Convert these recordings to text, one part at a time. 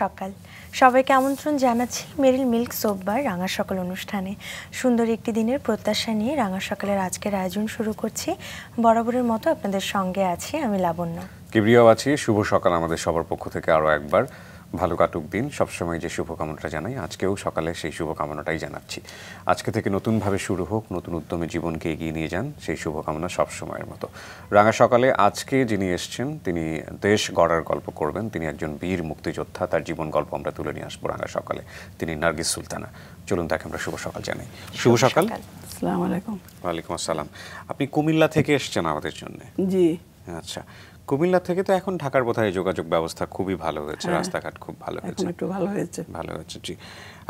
সকাল সবাইকে আমন্ত্রণ জানাচ্ছি মেরিল মিল্ক সোববার রাঙা সকাল অনুষ্ঠানে সুন্দর একটি দিনের প্রত্যাশা নিয়ে রাঙা সকালের আজকের আয়োজন শুরু করছি বরাবরের মতো আপনাদের সঙ্গে আছি আমি লাবণ্য কেবরিয়াও আছি শুভ সকাল আমাদের সবার পক্ষ থেকে আরও একবার ভালো কাটুক দিন সবসময় যে শুভকামনাটা জানাই আজকেও সকালে সেই শুভকামনাটাই জানাচ্ছি আজকে থেকে নতুনভাবে শুরু হোক নতুন উদ্যমে জীবনকে এগিয়ে নিয়ে যান সেই শুভকামনা সবসময়ের মতো রাঙা সকালে আজকে যিনি এসছেন তিনি দেশ গড়ার গল্প করবেন তিনি একজন বীর মুক্তিযোদ্ধা তার জীবন গল্প আমরা তুলে নিয়ে আসবো রাঙা সকালে তিনি নার্গিস সুলতানা চলুন তাকে আমরা শুভ সকাল জানাই শুভ সকাল আসসালামু আলাইকুম ওয়ালাইকুম আসসালাম আপনি কুমিল্লা থেকে এসছেন আমাদের জন্য জি আচ্ছা কুমিল্লা থেকে তো এখন ঢাকার বোধহয় যোগাযোগ ব্যবস্থা খুবই ভালো হয়েছে হ্যাঁ। রাস্তাঘাট খুব ভালো হয়েছে একটু ভালো হয়েছে ভালো হয়েছে জি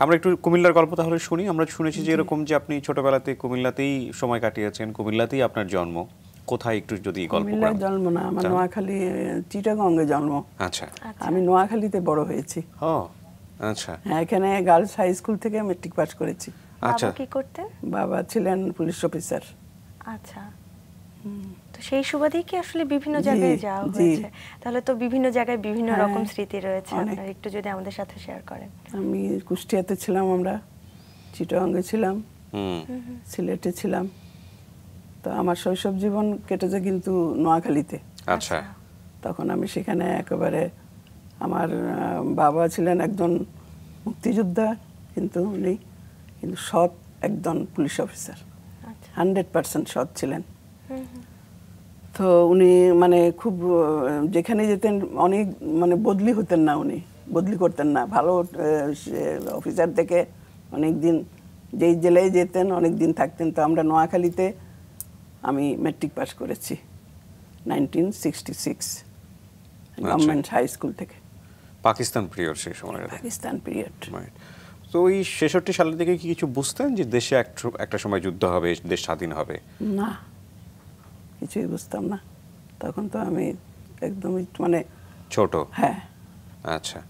আমরা একটু কুমিল্লার গল্প তাহলে শুনি আমরা শুনেছি যে এরকম যে আপনি ছোটবেলাতে কুমিল্লাতেই সময় কাটিয়েছেন কুমিল্লাতেই আপনার জন্ম কোথায় একটু যদি গল্প করেন জন্ম না আমার নোয়াখালী চিটাগঙ্গে জন্ম আচ্ছা।, আচ্ছা আমি নোয়াখালীতে বড় হয়েছি ও আচ্ছা হ্যাঁ এখানে গার্লস হাই স্কুল থেকে মেট্রিক পাস করেছি আচ্ছা কি করতেন বাবা ছিলেন পুলিশ অফিসার আচ্ছা হুম তো সেই সুবাদেই কি আসলে বিভিন্ন জায়গায় যাওয়া হয়েছে তাহলে তো বিভিন্ন জায়গায় বিভিন্ন হ্যাঁ, রকম স্মৃতি রয়েছে আপনার একটু যদি আমাদের সাথে শেয়ার করেন আমি কুষ্টিয়াতে ছিলাম আমরা চিটাঙ্গে ছিলাম সিলেটে ছিলাম তো আমার শৈশব জীবন কেটেছে কিন্তু নোয়াখালীতে আচ্ছা, আচ্ছা। তখন আমি সেখানে একেবারে আমার বাবা ছিলেন একজন মুক্তিযোদ্ধা কিন্তু উনি কিন্তু সৎ একজন পুলিশ অফিসার আচ্ছা। হান্ড্রেড পার্সেন্ট সৎ ছিলেন তো উনি মানে খুব যেখানে যেতেন অনেক মানে বদলি হতেন না উনি বদলি করতেন না ভালো অফিসার থেকে অনেক দিন যেই জেলায় যেতেন অনেক দিন থাকতেন তো আমরা নোয়াখালীতে আমি ম্যাট্রিক পাস করেছি nineteen sixty six government high school থেকে পাকিস্তান পিরিয়ড সেই সময় পাকিস্তান পিরিয়ড তো ওই ছেষট্টি সালের দিকে কি কিছু বুঝতেন যে দেশে একটা সময় যুদ্ধ হবে দেশ স্বাধীন হবে না কিছুই বুঝতাম না তখন তো আমি একদমই মানে ছোট হ্যাঁ আচ্ছা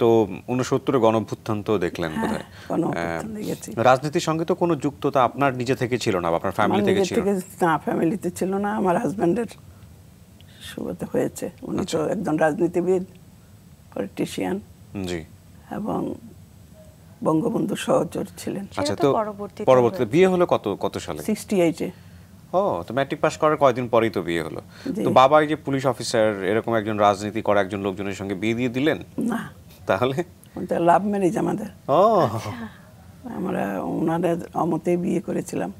তো উনসত্তরে গণভ্যুত্থান তো দেখলেন হ্যাঁ, বোধহয় রাজনীতির সঙ্গে তো কোনো যুক্ত যুক্ততা আপনার নিজে থেকে ছিল না আপনার ফ্যামিলি থেকে ছিল না ফ্যামিলিতে ছিল না আমার হাজব্যান্ডের সুবাদে হয়েছে উনি আচ্ছা। তো একজন রাজনীতিবিদ পলিটিশিয়ান জি এবং বঙ্গবন্ধু সহচর ছিলেন আচ্ছা তো পরবর্তীতে বিয়ে হলো কত কত সালে সিক্সটি এইটে ও তো ম্যাট্রিক পাস করার কয়েকদিন পরেই তো বিয়ে হলো তো বাবা এই যে পুলিশ অফিসার এরকম একজন রাজনীতি করা একজন লোকজনের সঙ্গে বিয়ে দিয়ে দিলেন না তাহলে লাভ ম্যারেজ আমাদের ও আমরা ওনাদের অমতে বিয়ে করেছিলাম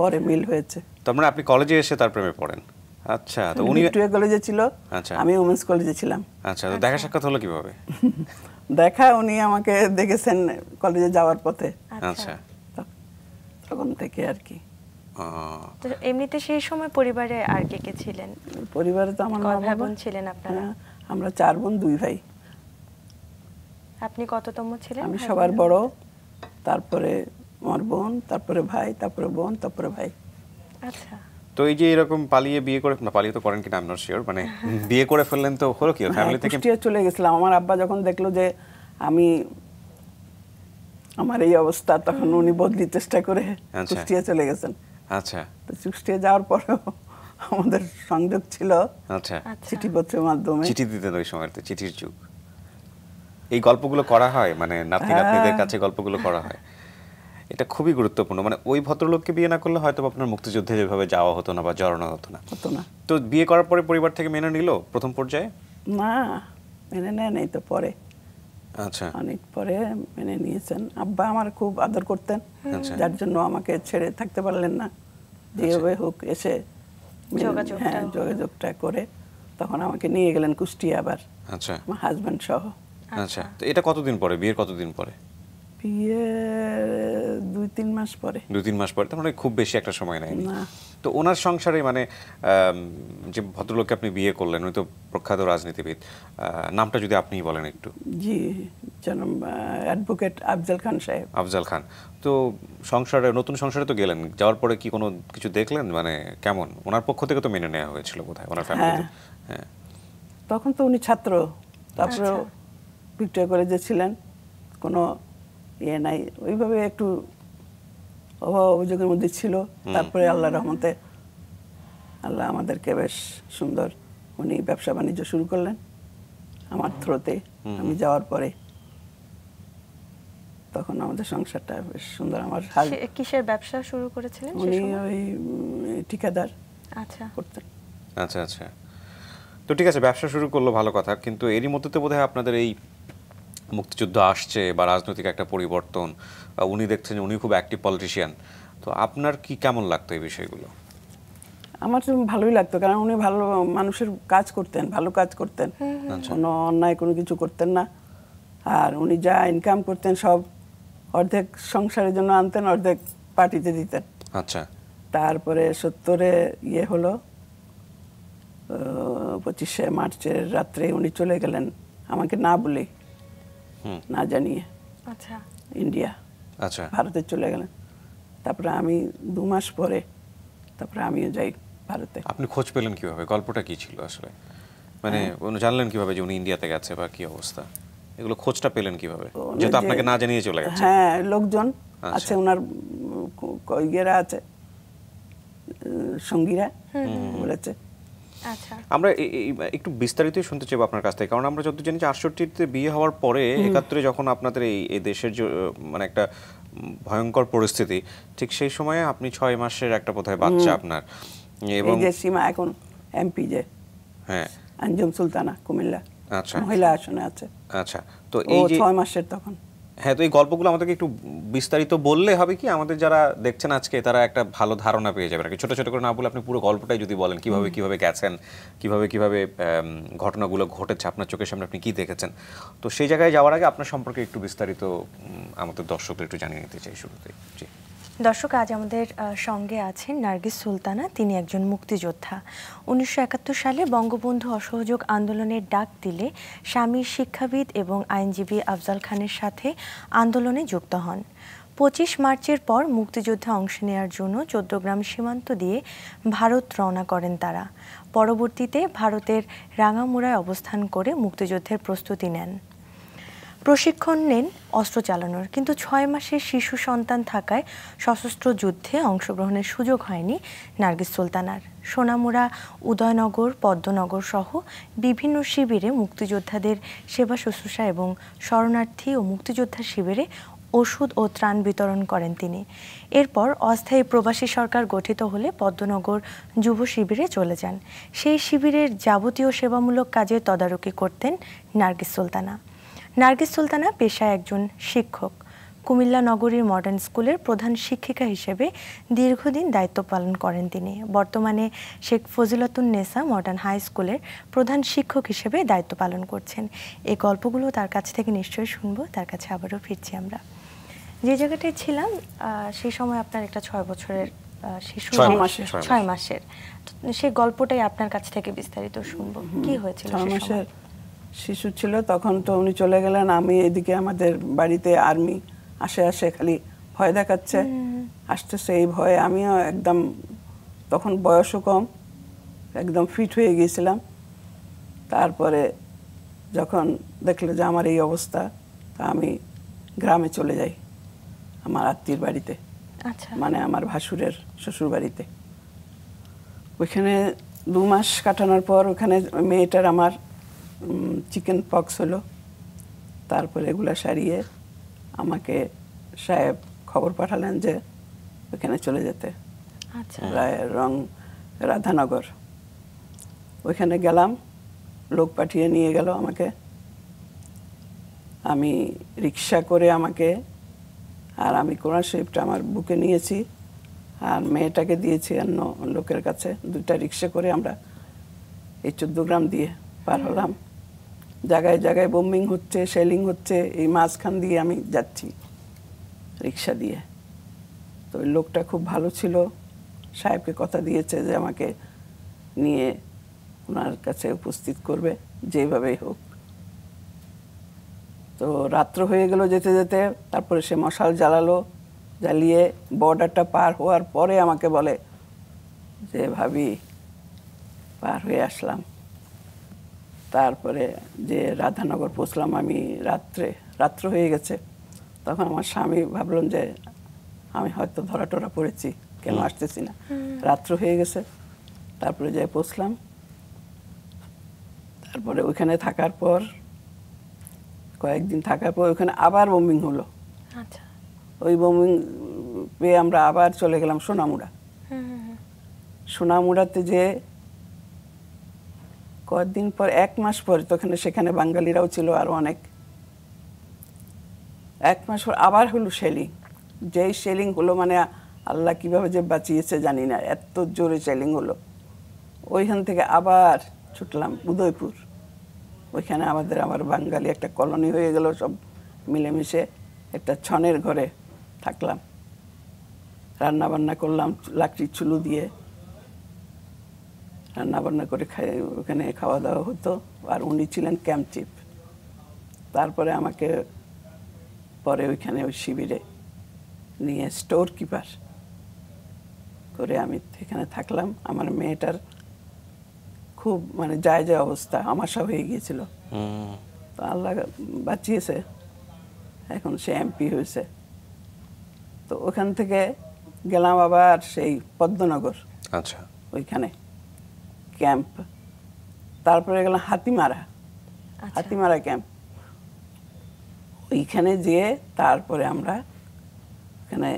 পরে মিল হয়েছে তারপরে মানে আপনি কলেজে এসে তার প্রেমে পড়েন আচ্ছা তো উনি টুয়ে কলেজে ছিল আচ্ছা আমি উমেন্স কলেজে ছিলাম আচ্ছা তো দেখা আচ্ছা। সাক্ষাৎ হলো কিভাবে দেখা উনি আমাকে দেখেছেন কলেজে যাওয়ার পথে আচ্ছা।, আচ্ছা তখন থেকে আর কি এমনিতে সেই সময় পরিবারে আর কে কে ছিলেন পরিবারে তো আমার মা বাবা ছিলেন আপনারা হ্যাঁ, আমরা চার বোন দুই ভাই আপনি কততম ছিলেন আমি সবার বড় তারপরে আমার বোন তারপরে ভাই তারপরে বোন তারপরে ভাই আচ্ছা তো এই যে এরকম পালিয়ে বিয়ে করে না পালিয়ে তো করেন কিনা আমি নট শিওর মানে বিয়ে করে ফেললেন তো হলো কি ফ্যামিলি থেকে কুষ্টিয়া চলে গেছিলাম আমার আব্বা যখন দেখলো যে আমি আমার এই অবস্থা তখন উনি বদলি চেষ্টা করে আচ্ছা। কুষ্টিয়া চলে গেছেন আচ্ছা তো কুষ্টিয়া যাওয়ার পরেও আমাদের সংযোগ ছিল আচ্ছা।, আচ্ছা চিঠিপত্রের মাধ্যমে চিঠি দিতেন ওই সময় তো চিঠির যুগ এই গল্পগুলো করা হয় মানে নাতি হ্যাঁ। নাতনিদের কাছে গল্পগুলো করা হয় এটা খুবই গুরুত্বপূর্ণ মানে ওই ভদ্রলোককে বিয়ে না করলে হয়তো আপনার মুক্তিযুদ্ধে যেভাবে যাওয়া হতো না বা জড়ানো হতো না হতো না তো বিয়ে করার পরে পরিবার থেকে মেনে নিল প্রথম পর্যায়ে না মেনে নেয় নেই তো পরে আচ্ছা অনেক পরে মেনে নিয়েছেন আব্বা আমার খুব আদর করতেন আচ্ছা। যার জন্য আমাকে ছেড়ে থাকতে পারলেন না আচ্ছা। দিয়ে হোক এসে হ্যাঁ যোগাযোগটা করে তখন আমাকে নিয়ে গেলেন কুষ্টিয়া আবার আচ্ছা আমার হাজব্যান্ড সহ আচ্ছা।, আচ্ছা তো এটা কতদিন পরে বিয়ের কতদিন পরে বিয়ে দুই তিন মাস পরে দুই তিন মাস পরে তার মানে খুব বেশি একটা সময় নাই তো ওনার সংসারে মানে যে ভদ্রলোককে আপনি বিয়ে করলেন ওই তো প্রখ্যাত রাজনীতিবিদ নামটা যদি আপনি বলেন একটু জি জনাব অ্যাডভোকেট আফজাল খান সাহেব আফজাল খান তো সংসারে নতুন সংসারে তো গেলেন যাওয়ার পরে কি কোনো কিছু দেখলেন মানে কেমন ওনার পক্ষ থেকে তো মেনে নেওয়া হয়েছিল বোধহয় ওনার ফ্যামিলিতে হ্যাঁ তখন তো উনি ছাত্র তারপরে ভিক্টোরিয়া কলেজে ছিলেন কোনো ইয়ে নাই ওইভাবে একটু অভাব অভিযোগের মধ্যে ছিল তারপরে আল্লাহ রহমতে আল্লাহ আমাদেরকে বেশ সুন্দর উনি ব্যবসা বাণিজ্য শুরু করলেন আমার থ্রোতে আমি যাওয়ার পরে তখন আমাদের সংসারটা বেশ সুন্দর আমার কিসের ব্যবসা শুরু করেছিলেন উনি ওই ঠিকাদার আচ্ছা করতেন আচ্ছা আচ্ছা তো ঠিক আছে ব্যবসা শুরু করলো ভালো কথা কিন্তু এরই মধ্যে তো বোধহয় আপনাদের এই মুক্তিযুদ্ধ আসছে বা রাজনৈতিক একটা পরিবর্তন উনি দেখছেন উনি খুব অ্যাক্টিভ পলিটিশিয়ান তো আপনার কি কেমন লাগতো এই বিষয়গুলো আমার তো ভালোই লাগতো কারণ উনি ভালো মানুষের কাজ করতেন ভালো কাজ করতেন আচ্ছা। কোনো অন্যায় কোনো কিছু করতেন না আর উনি যা ইনকাম করতেন সব অর্ধেক সংসারের জন্য আনতেন অর্ধেক পার্টিতে দিতেন আচ্ছা তারপরে সত্তরে ইয়ে হলো পঁচিশে মার্চের রাত্রে উনি চলে গেলেন আমাকে না বলে না জানিয়ে আচ্ছা ইন্ডিয়া আচ্ছা ভারতে চলে গেলেন তারপরে আমি দু মাস পরে তারপরে আমিও যাই ভারতে আপনি খোঁজ পেলেন কিভাবে গল্পটা কি ছিল আসলে মানে হ্যাঁ। উনি জানলেন কিভাবে যে উনি ইন্ডিয়াতে গেছে বা কি অবস্থা এগুলো খোঁজটা পেলেন কিভাবে যেহেতু আপনাকে না জানিয়ে চলে গেছে হ্যাঁ লোকজন আচ্ছা। আছে ওনার ইয়েরা আছে সঙ্গীরা বলেছে আচ্ছা। আমরা একটু বিস্তারিত শুনতে চাইবো আপনার কাছ থেকে কারণ আমরা যত জানি যে আটষট্টিতে বিয়ে হওয়ার পরে একাত্তরে যখন আপনাদের এই দেশের মানে একটা ভয়ঙ্কর পরিস্থিতি ঠিক সেই সময়ে আপনি ছয় মাসের একটা বোধহয় বাচ্চা আপনার এবং যে সীমা এখন এমপি যে হ্যাঁ আঞ্জুম সুলতানা কুমিল্লা আচ্ছা মহিলা আসনে আছে আচ্ছা তো এই যে ছয় মাসের তখন হ্যাঁ তো এই গল্পগুলো আমাদেরকে একটু বিস্তারিত বললে হবে কি আমাদের যারা দেখছেন আজকে তারা একটা ভালো ধারণা পেয়ে যাবেন আর কি ছোটো ছোটো করে না বলে আপনি পুরো গল্পটাই যদি বলেন কিভাবে কিভাবে গেছেন কিভাবে কিভাবে ঘটনাগুলো ঘটেছে আপনার চোখের সামনে আপনি কি দেখেছেন তো সেই জায়গায় যাওয়ার আগে আপনার সম্পর্কে একটু বিস্তারিত আমাদের দর্শকদের একটু জানিয়ে নিতে চাই শুরুতে জি দর্শক আজ আমাদের সঙ্গে আছেন নার্গিস সুলতানা তিনি একজন মুক্তিযোদ্ধা উনিশশো সালে বঙ্গবন্ধু অসহযোগ আন্দোলনের ডাক দিলে স্বামী শিক্ষাবিদ এবং আইনজীবী আফজাল খানের সাথে আন্দোলনে যুক্ত হন পঁচিশ মার্চের পর মুক্তিযোদ্ধা অংশ নেয়ার জন্য চোদ্দগ্রাম সীমান্ত দিয়ে ভারত রওনা করেন তারা পরবর্তীতে ভারতের রাঙামুড়ায় অবস্থান করে মুক্তিযুদ্ধের প্রস্তুতি নেন প্রশিক্ষণ নেন অস্ত্র চালানোর কিন্তু ছয় মাসের শিশু সন্তান থাকায় সশস্ত্র যুদ্ধে অংশগ্রহণের সুযোগ হয়নি নার্গিস সুলতানার সোনামুড়া উদয়নগর পদ্মনগর সহ বিভিন্ন শিবিরে মুক্তিযোদ্ধাদের সেবা শুশ্রূষা এবং শরণার্থী ও মুক্তিযোদ্ধা শিবিরে ওষুধ ও ত্রাণ বিতরণ করেন তিনি এরপর অস্থায়ী প্রবাসী সরকার গঠিত হলে পদ্মনগর যুব শিবিরে চলে যান সেই শিবিরের যাবতীয় সেবামূলক কাজে তদারকি করতেন নার্গিস সুলতানা নার্গিস সুলতানা পেশায় একজন শিক্ষক কুমিল্লা নগরীর মডার্ন স্কুলের প্রধান শিক্ষিকা হিসেবে দীর্ঘদিন দায়িত্ব পালন করেন তিনি বর্তমানে শেখ ফজিলতুন নেসা মডার্ন হাই স্কুলের প্রধান শিক্ষক হিসেবে দায়িত্ব পালন করছেন এই গল্পগুলো তার কাছ থেকে নিশ্চয়ই শুনবো তার কাছে আবারও ফিরছি আমরা যে জায়গাটায় ছিলাম সেই সময় আপনার একটা ছয় বছরের শিশু ছয় মাসের সেই গল্পটাই আপনার কাছ থেকে বিস্তারিত শুনবো কি হয়েছিল শিশু ছিল তখন তো উনি চলে গেলেন আমি এদিকে আমাদের বাড়িতে আর্মি আসে আসে খালি ভয় দেখাচ্ছে আসতেছে এই ভয়ে আমিও একদম তখন বয়সও কম একদম ফিট হয়ে গিয়েছিলাম তারপরে যখন দেখলো যে আমার এই অবস্থা তা আমি গ্রামে চলে যাই আমার আত্মীর বাড়িতে আচ্ছা। মানে আমার ভাসুরের শ্বশুর বাড়িতে ওইখানে দু মাস কাটানোর পর ওখানে মেয়েটার আমার চিকেন পক্স হলো তারপরে এগুলো সারিয়ে আমাকে সাহেব খবর পাঠালেন যে ওইখানে চলে যেতে আচ্ছা রং রাধানগর ওইখানে গেলাম লোক পাঠিয়ে নিয়ে গেল আমাকে আমি রিক্সা করে আমাকে আর আমি কোরআন শরীফটা আমার বুকে নিয়েছি আর মেয়েটাকে দিয়েছি অন্য লোকের কাছে দুইটা রিক্সা করে আমরা এই চোদ্দ গ্রাম দিয়ে পার হলাম জায়গায় জায়গায় বোম্বিং হচ্ছে সেলিং হচ্ছে এই মাঝখান দিয়ে আমি যাচ্ছি রিক্সা দিয়ে তো ওই লোকটা খুব ভালো ছিল সাহেবকে কথা দিয়েছে যে আমাকে নিয়ে ওনার কাছে উপস্থিত করবে যেভাবেই হোক তো রাত্র হয়ে গেল যেতে যেতে তারপরে সে মশাল জ্বালালো জ্বালিয়ে বর্ডারটা পার হওয়ার পরে আমাকে বলে যে ভাবি পার হয়ে আসলাম তারপরে যে রাধানগর পৌঁছলাম আমি রাত্রে রাত্র হয়ে গেছে তখন আমার স্বামী ভাবলাম যে আমি হয়তো ধরা টরা পড়েছি কেন আসতেছি না রাত্র হয়ে গেছে তারপরে যাই পৌঁছলাম তারপরে ওইখানে থাকার পর কয়েকদিন থাকার পর ওইখানে আবার বোমিং হলো আচ্ছা। ওই বোমিং পেয়ে আমরা আবার চলে গেলাম সোনামুড়া সোনামুড়াতে যে কয়েকদিন পর এক মাস পর তখন সেখানে বাঙালিরাও ছিল আরও অনেক এক মাস পর আবার হলো শেলিং যেই শেলিং হলো মানে আল্লাহ কীভাবে যে বাঁচিয়েছে জানি না এত জোরে শেলিং হলো ওইখান থেকে আবার ছুটলাম উদয়পুর ওইখানে আমাদের আমার বাঙালি একটা কলোনি হয়ে গেল সব মিলেমিশে একটা ছনের ঘরে থাকলাম রান্না বান্না করলাম লাকড়ির চুলু দিয়ে রান্না বান্না করে খাই ওখানে খাওয়া দাওয়া হতো আর উনি ছিলেন ক্যাম্প চিফ তারপরে আমাকে পরে ওইখানে ওই শিবিরে নিয়ে স্টোর কিপার করে আমি এখানে থাকলাম আমার মেয়েটার খুব মানে যায় যায় অবস্থা আমাশা হয়ে গিয়েছিল তো আল্লাহ বাঁচিয়েছে এখন সে এমপি হয়েছে তো ওখান থেকে গেলাম আবার সেই পদ্মনগর আচ্ছা ওইখানে ক্যাম্প তারপরে গেলাম হাতিমারা আচ্ছা। হাতিমারা ক্যাম্প ওইখানে যেয়ে তারপরে আমরা ওখানে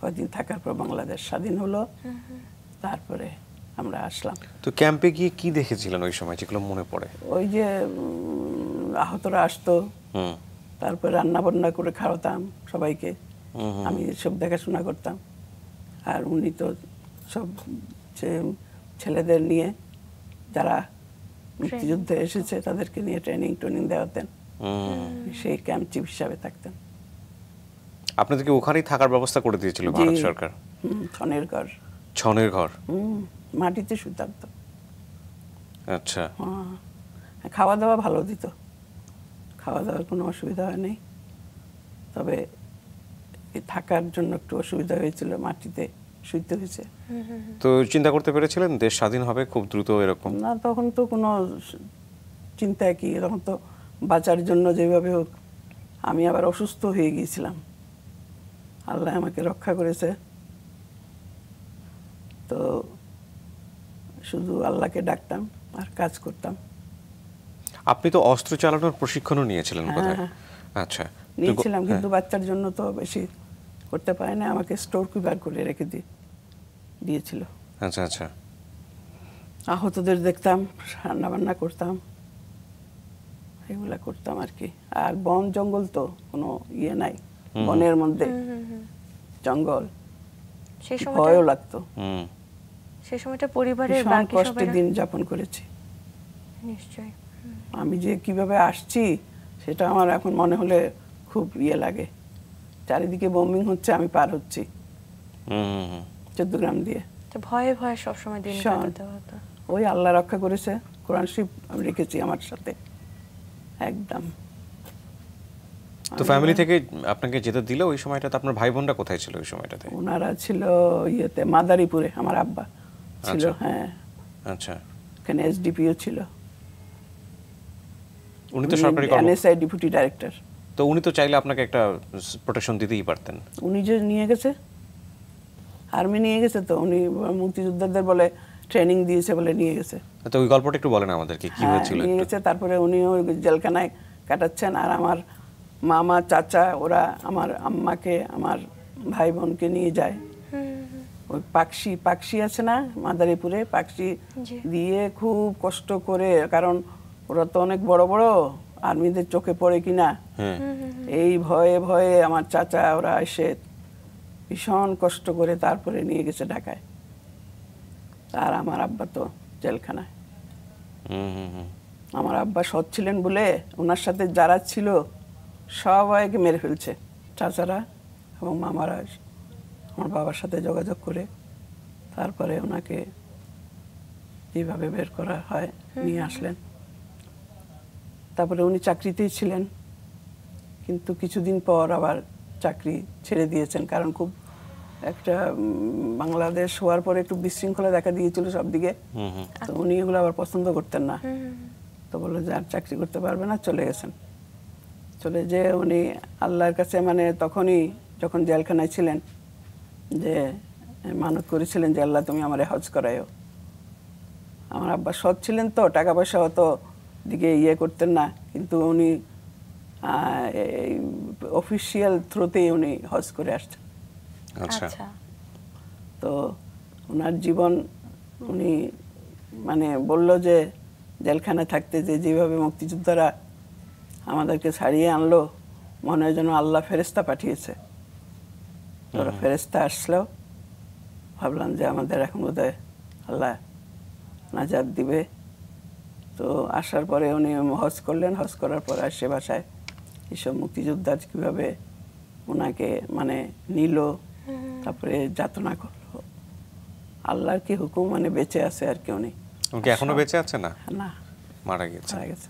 কদিন থাকার পর বাংলাদেশ স্বাধীন হলো তারপরে আমরা আসলাম তো ক্যাম্পে গিয়ে কি দেখেছিলেন ওই সময় যেগুলো মনে পড়ে ওই যে আহতরা আসতো তারপর রান্না বান্না করে খাওয়াতাম সবাইকে আমি সব দেখাশোনা করতাম আর উনি তো সব ছেলেদের নিয়ে যারা মুক্তিযুদ্ধে এসেছে তাদেরকে নিয়ে ট্রেনিং ট্রেনিং দেওয়াতেন সেই ক্যাম্প চিফ হিসাবে থাকতেন আপনাদেরকে ওখানেই থাকার ব্যবস্থা করে দিয়েছিল ভারত সরকার ছনের ঘর ছনের ঘর মাটিতে শুতাম তো আচ্ছা হ্যাঁ, হ্যাঁ, খাওয়া দাওয়া ভালো দিত খাওয়া দাওয়ার কোনো অসুবিধা হয় নাই তবে থাকার জন্য একটু অসুবিধা হয়েছিল মাটিতে শুদ্ধ হয়েছে তো চিন্তা করতে পেরেছিলেন দেশ স্বাধীন হবে খুব দ্রুত এরকম না তখন তো কোনো চিন্তা কি তখন তো বাঁচার জন্য যেভাবে হোক আমি আবার অসুস্থ হয়ে গিয়েছিলাম আল্লাহ আমাকে রক্ষা করেছে তো শুধু আল্লাহকে ডাকতাম আর কাজ করতাম আপনি তো অস্ত্র চালানোর প্রশিক্ষণও নিয়েছিলেন হ্যাঁ, হ্যাঁ। আচ্ছা নিয়েছিলাম হ্যাঁ। কিন্তু বাচ্চার জন্য তো বেশি করতে পারে না আমাকে স্টোর বার করে রেখে দিয়ে দিয়েছিল আচ্ছা আচ্ছা আহতদের দেখতাম রান্না বান্না করতাম এগুলা করতাম আর কি আর বন জঙ্গল তো কোনো ইয়ে নাই বনের মধ্যে জঙ্গল সেই সময় ভয়ও লাগতো সেই সময়টা পরিবারের বাকি সবাই দিন যাপন করেছি নিশ্চয় আমি যে কিভাবে আসছি সেটা আমার এখন মনে হলে খুব ইয়ে লাগে চারিদিকে বোমিং হচ্ছে আমি পার হচ্ছি চোদ্দগ্রাম দিয়ে ভয়ে ভয়ে সবসময় ওই আল্লাহ রক্ষা করেছে কোরআন শিব আমি রেখেছি আমার সাথে একদম তো ফ্যামিলি থেকে আপনাকে যেতে দিল ওই সময়টাতে আপনার ভাই বোনরা কোথায় ছিল ওই সময়টাতে ওনারা ছিল ইয়েতে মাদারীপুরে আমার আব্বা ছিল আচ্ছা। হ্যাঁ আচ্ছা ওখানে এসডিপিও ছিল উনি তো সরকারি এনএসআই ডেপুটি ডাইরেক্টর তো উনি তো চাইলে আপনাকে একটা প্রোটেকশন দিতেই পারতেন উনি যে নিয়ে গেছে আর্মি নিয়ে গেছে তো উনি মুক্তিযোদ্ধাদের বলে ট্রেনিং দিয়েছে বলে নিয়ে গেছে তো ওই গল্পটা একটু বলেন আমাদেরকে কি হ্যাঁ, হয়েছিল নিয়ে গেছে তারপরে উনি ওই জেলখানায় কাটাচ্ছেন আর আমার মামা চাচা ওরা আমার আম্মাকে আমার ভাই বোনকে নিয়ে যায় ওই পাকশি পাকশি আছে না মাদারীপুরে পাকশি দিয়ে খুব কষ্ট করে কারণ ওরা তো অনেক বড় বড় আর্মিদের চোখে পড়ে কিনা হ্যাঁ। এই ভয়ে ভয়ে আমার চাচা ওরা এসে ভীষণ কষ্ট করে তারপরে নিয়ে গেছে ঢাকায় তার আমার আব্বা তো জেলখানায় আমার আব্বা সৎ ছিলেন বলে ওনার সাথে যারা ছিল সবাইকে মেরে ফেলছে চাচারা এবং মামারা আমার বাবার সাথে যোগাযোগ করে তারপরে ওনাকে এইভাবে বের করা হয় নিয়ে আসলেন তারপরে উনি চাকরিতেই ছিলেন কিন্তু কিছুদিন পর আবার চাকরি ছেড়ে দিয়েছেন কারণ খুব একটা বাংলাদেশ হওয়ার পরে একটু বিশৃঙ্খলা দেখা দিয়েছিল সব দিকে তো উনি এগুলো আবার পছন্দ করতেন না তো বললো যে আর চাকরি করতে পারবে না চলে গেছেন চলে যে উনি আল্লাহর কাছে মানে তখনই যখন জেলখানায় ছিলেন যে মানত করেছিলেন যে আল্লাহ তুমি আমার হজ করায়ও আমার আব্বা সৎ ছিলেন তো টাকা পয়সা হতো দিকে ইয়ে করতেন না কিন্তু উনি অফিসিয়াল থ্রোতে উনি হজ করে আসছেন আচ্ছা, আচ্ছা। তো ওনার জীবন উনি মানে বলল যে জেলখানায় থাকতে যে যেভাবে মুক্তিযোদ্ধারা আমাদেরকে ছাড়িয়ে আনলো মনে হয় যেন আল্লাহ ফেরেস্তা পাঠিয়েছে ওরা ফেরেস্তা আসলো ভাবলাম যে আমাদের এখন বোধ আল্লাহ নাজাদ দিবে তো আসার পরে উনি হজ করলেন হজ করার পরে আসে বাসায় এসব মুক্তিযোদ্ধা কীভাবে ওনাকে মানে নিল তারপরে যাতনা করলো আল্লাহর কি হুকুম মানে বেঁচে আছে আর কি উনি এখনো আচ্ছা। বেঁচে আছে না না মারা গেছে মারা গেছে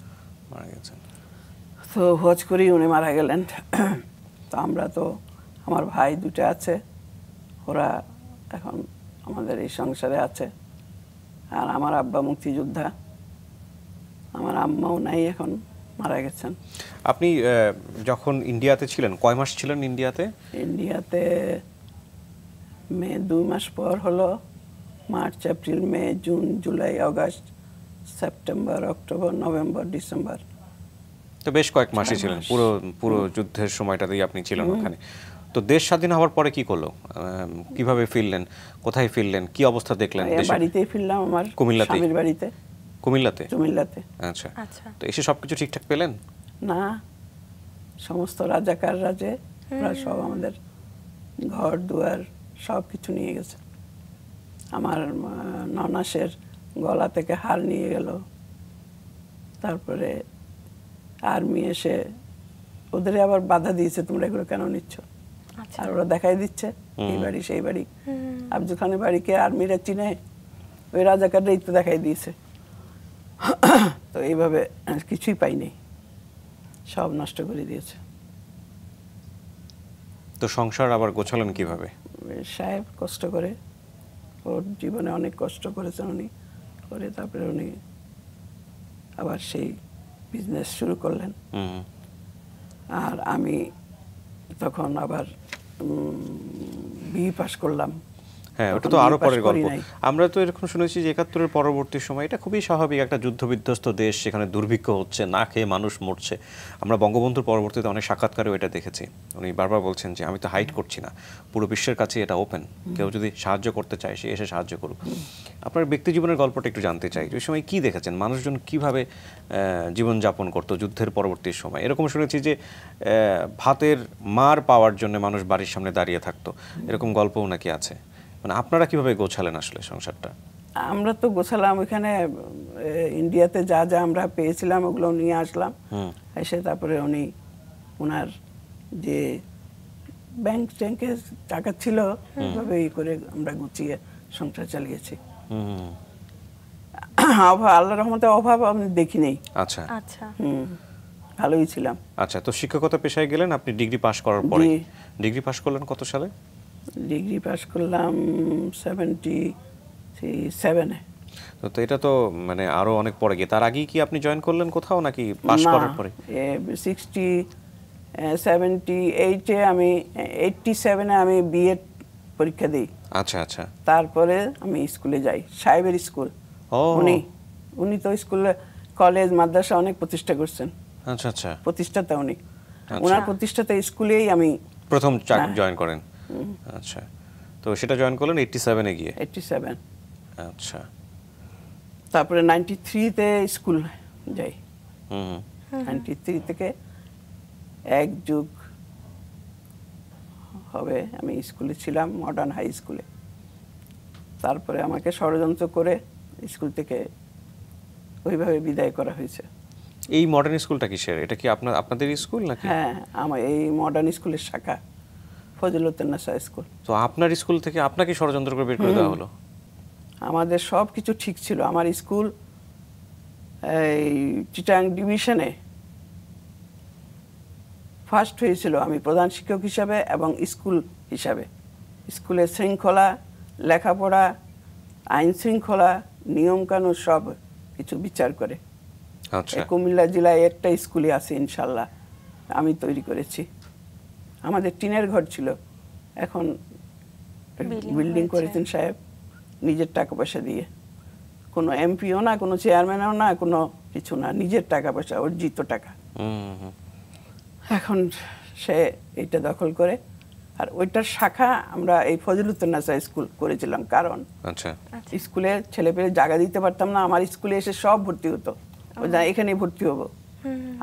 মারা গেছেন তো হজ করেই উনি মারা গেলেন তো আমরা তো আমার ভাই দুটা আছে ওরা এখন আমাদের এই সংসারে আছে আর আমার আব্বা মুক্তিযোদ্ধা আমার আম্মাও নাই এখন মারা গেছেন আপনি যখন ইন্ডিয়াতে ছিলেন কয় মাস ছিলেন ইন্ডিয়াতে ইন্ডিয়াতে মে দু মাস পর হলো March April May June July August September October November December তো বেশ কয়েক মাসই ছিলেন পুরো পুরো যুদ্ধের সময়টাতেই আপনি ছিলেন ওখানে তো দেশ স্বাধীন হওয়ার পরে কি করলো কিভাবে ফিরলেন কোথায় ফিরলেন কি অবস্থা দেখলেন বাড়িতেই ফিরলাম আমার কুমিল্লাতে বাড়িতে কুমিল্লাতে কুমিল্লাতে আচ্ছা আচ্ছা তো এসে সবকিছু ঠিকঠাক পেলেন না সমস্ত রাজাকার রাজে ওরা সব আমাদের ঘর দুয়ার সব কিছু নিয়ে গেছে আমার ননাসের গলা থেকে হার নিয়ে গেল তারপরে আর্মি এসে ওদের আবার বাধা দিয়েছে তোমরা এগুলো কেন নিচ্ছ আচ্ছা। আর ওরা দেখাই দিচ্ছে এই বাড়ি সেই বাড়ি আব্দুল খানের বাড়িকে আর্মিরা চিনে ওই রাজাকার দেখাই দিয়েছে তো এইভাবে কিছুই পাইনি সব নষ্ট করে দিয়েছে তো সংসার আবার গোছালেন কিভাবে সাহেব কষ্ট করে ওর জীবনে অনেক কষ্ট করেছেন উনি করে তারপরে উনি আবার সেই বিজনেস শুরু করলেন আর আমি তখন আবার বি পাশ e করলাম হ্যাঁ ওটা তো আরো পরের গল্প আমরা তো এরকম শুনেছি যে একাত্তরের পরবর্তী সময় এটা খুবই স্বাভাবিক একটা যুদ্ধবিধ্বস্ত দেশ সেখানে দুর্ভিক্ষ হচ্ছে না খেয়ে মানুষ মরছে আমরা বঙ্গবন্ধুর পরবর্তীতে অনেক সাক্ষাৎকারেও এটা দেখেছি উনি বারবার বলছেন যে আমি তো হাইট করছি না পুরো বিশ্বের কাছে এটা ওপেন কেউ যদি সাহায্য করতে চায় সে এসে সাহায্য করুক আপনার ব্যক্তি জীবনের গল্পটা একটু জানতে চাই ওই সময় কি দেখেছেন মানুষজন কিভাবে জীবনযাপন করতো যুদ্ধের পরবর্তী সময় এরকম শুনেছি যে ভাতের মার পাওয়ার জন্য মানুষ বাড়ির সামনে দাঁড়িয়ে থাকতো এরকম গল্পও নাকি আছে মানে আপনারা কিভাবে গোছালেন আসলে সংসারটা আমরা তো গোছালাম ওইখানে ইন্ডিয়াতে যা যা আমরা পেয়েছিলাম ওগুলো নিয়ে আসলাম এসে তারপরে উনি ওনার যে ব্যাংক ট্যাঙ্কে টাকা ছিল এইভাবে ই করে আমরা গুছিয়ে সংসার চালিয়েছি অভাব আল্লাহ রহমতে অভাব আমি দেখি নেই আচ্ছা আচ্ছা হুম ভালোই ছিলাম আচ্ছা তো শিক্ষকতা পেশায় গেলেন আপনি ডিগ্রি পাশ করার পরে ডিগ্রি পাশ করলেন কত সালে ডিগ্রি পাস করলাম সেভেন্টি সেভেনে তো এটা তো মানে আরও অনেক পরে গিয়ে তার আগেই কি আপনি জয়েন করলেন কোথাও নাকি পাস করার পরে সিক্সটি সেভেন্টি এইটে আমি এইটটি সেভেনে আমি বিএড পরীক্ষা দিই আচ্ছা আচ্ছা তারপরে আমি স্কুলে যাই সাহেবের স্কুল উনি উনি তো স্কুলে কলেজ মাদ্রাসা অনেক প্রতিষ্ঠা করছেন আচ্ছা আচ্ছা প্রতিষ্ঠাতা উনি ওনার আচ্ছা। প্রতিষ্ঠাতা স্কুলেই আমি প্রথম জয়েন করেন আচ্ছা তো সেটা জয়েন করলেন 87 এ গিয়ে 87 আচ্ছা তারপরে 93 তে স্কুল যাই হুম 93 থেকে এক যুগ হবে আমি স্কুলে ছিলাম মডার্ন হাই স্কুলে তারপরে আমাকে ষড়যন্ত্র করে স্কুল থেকে ওইভাবে বিদায় করা হয়েছে এই মডার্ন স্কুলটা কিসের এটা কি আপনার আপনাদের স্কুল নাকি হ্যাঁ আমার এই মডার্ন স্কুলের শাখা স্কুল তো আপনার স্কুল থেকে আপনাকে ষড়যন্ত্র করে বের করে দেওয়া হলো আমাদের সব কিছু ঠিক ছিল আমার স্কুল এই চিটাং ডিভিশনে ফার্স্ট হয়েছিল আমি প্রধান শিক্ষক হিসাবে এবং স্কুল হিসাবে স্কুলে শৃঙ্খলা লেখাপড়া আইন শৃঙ্খলা নিয়মকানুন সব কিছু বিচার করে আচ্ছা। কুমিল্লা জেলায় একটা স্কুলে আছে ইনশাল্লাহ আমি তৈরি করেছি আমাদের টিনের ঘর ছিল এখন বিল্ডিং করেছেন সাহেব নিজের টাকা পয়সা দিয়ে কোনো এমপিও না কোনো চেয়ারম্যানও না কোনো কিছু না নিজের টাকা পয়সা অর্জিত টাকা এখন সে এটা দখল করে আর ওইটার শাখা আমরা এই ফজলুত্তনাসা স্কুল করেছিলাম কারণ আচ্ছা। আচ্ছা। স্কুলে ছেলে পেলে জায়গা দিতে পারতাম না আমার স্কুলে এসে সব ভর্তি হতো এখানেই ভর্তি হবো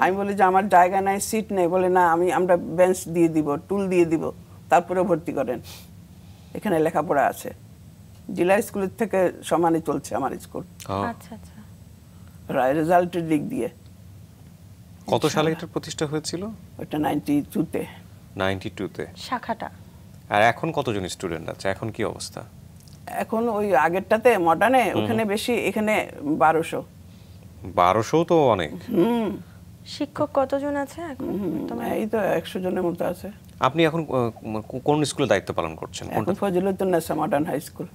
আমি বলি যে আমার জায়গা নাই সিট নেই বলে না আমি আমরা বেঞ্চ দিয়ে দিব টুল দিয়ে দিব তারপরে ভর্তি করেন এখানে লেখাপড়া আছে জিলা স্কুলের থেকে সমানে চলছে আমার স্কুল আচ্ছা, আচ্ছা। রেজাল্টের দিক দিয়ে কত সালে এটা প্রতিষ্ঠা হয়েছিল ওটা নাইনটি টুতে নাইনটি টুতে শাখাটা আর এখন কতজন স্টুডেন্ট আছে এখন কি অবস্থা এখন ওই আগেরটাতে মডার্নে ওখানে বেশি এখানে বারোশো বারোশো তো অনেক হুম শিক্ষক কতজন আছে এখন এই তো একশো জনের মতো আছে আপনি এখন কোন স্কুলে দায়িত্ব পালন করছেন এখন Fazilatunnesa modern high school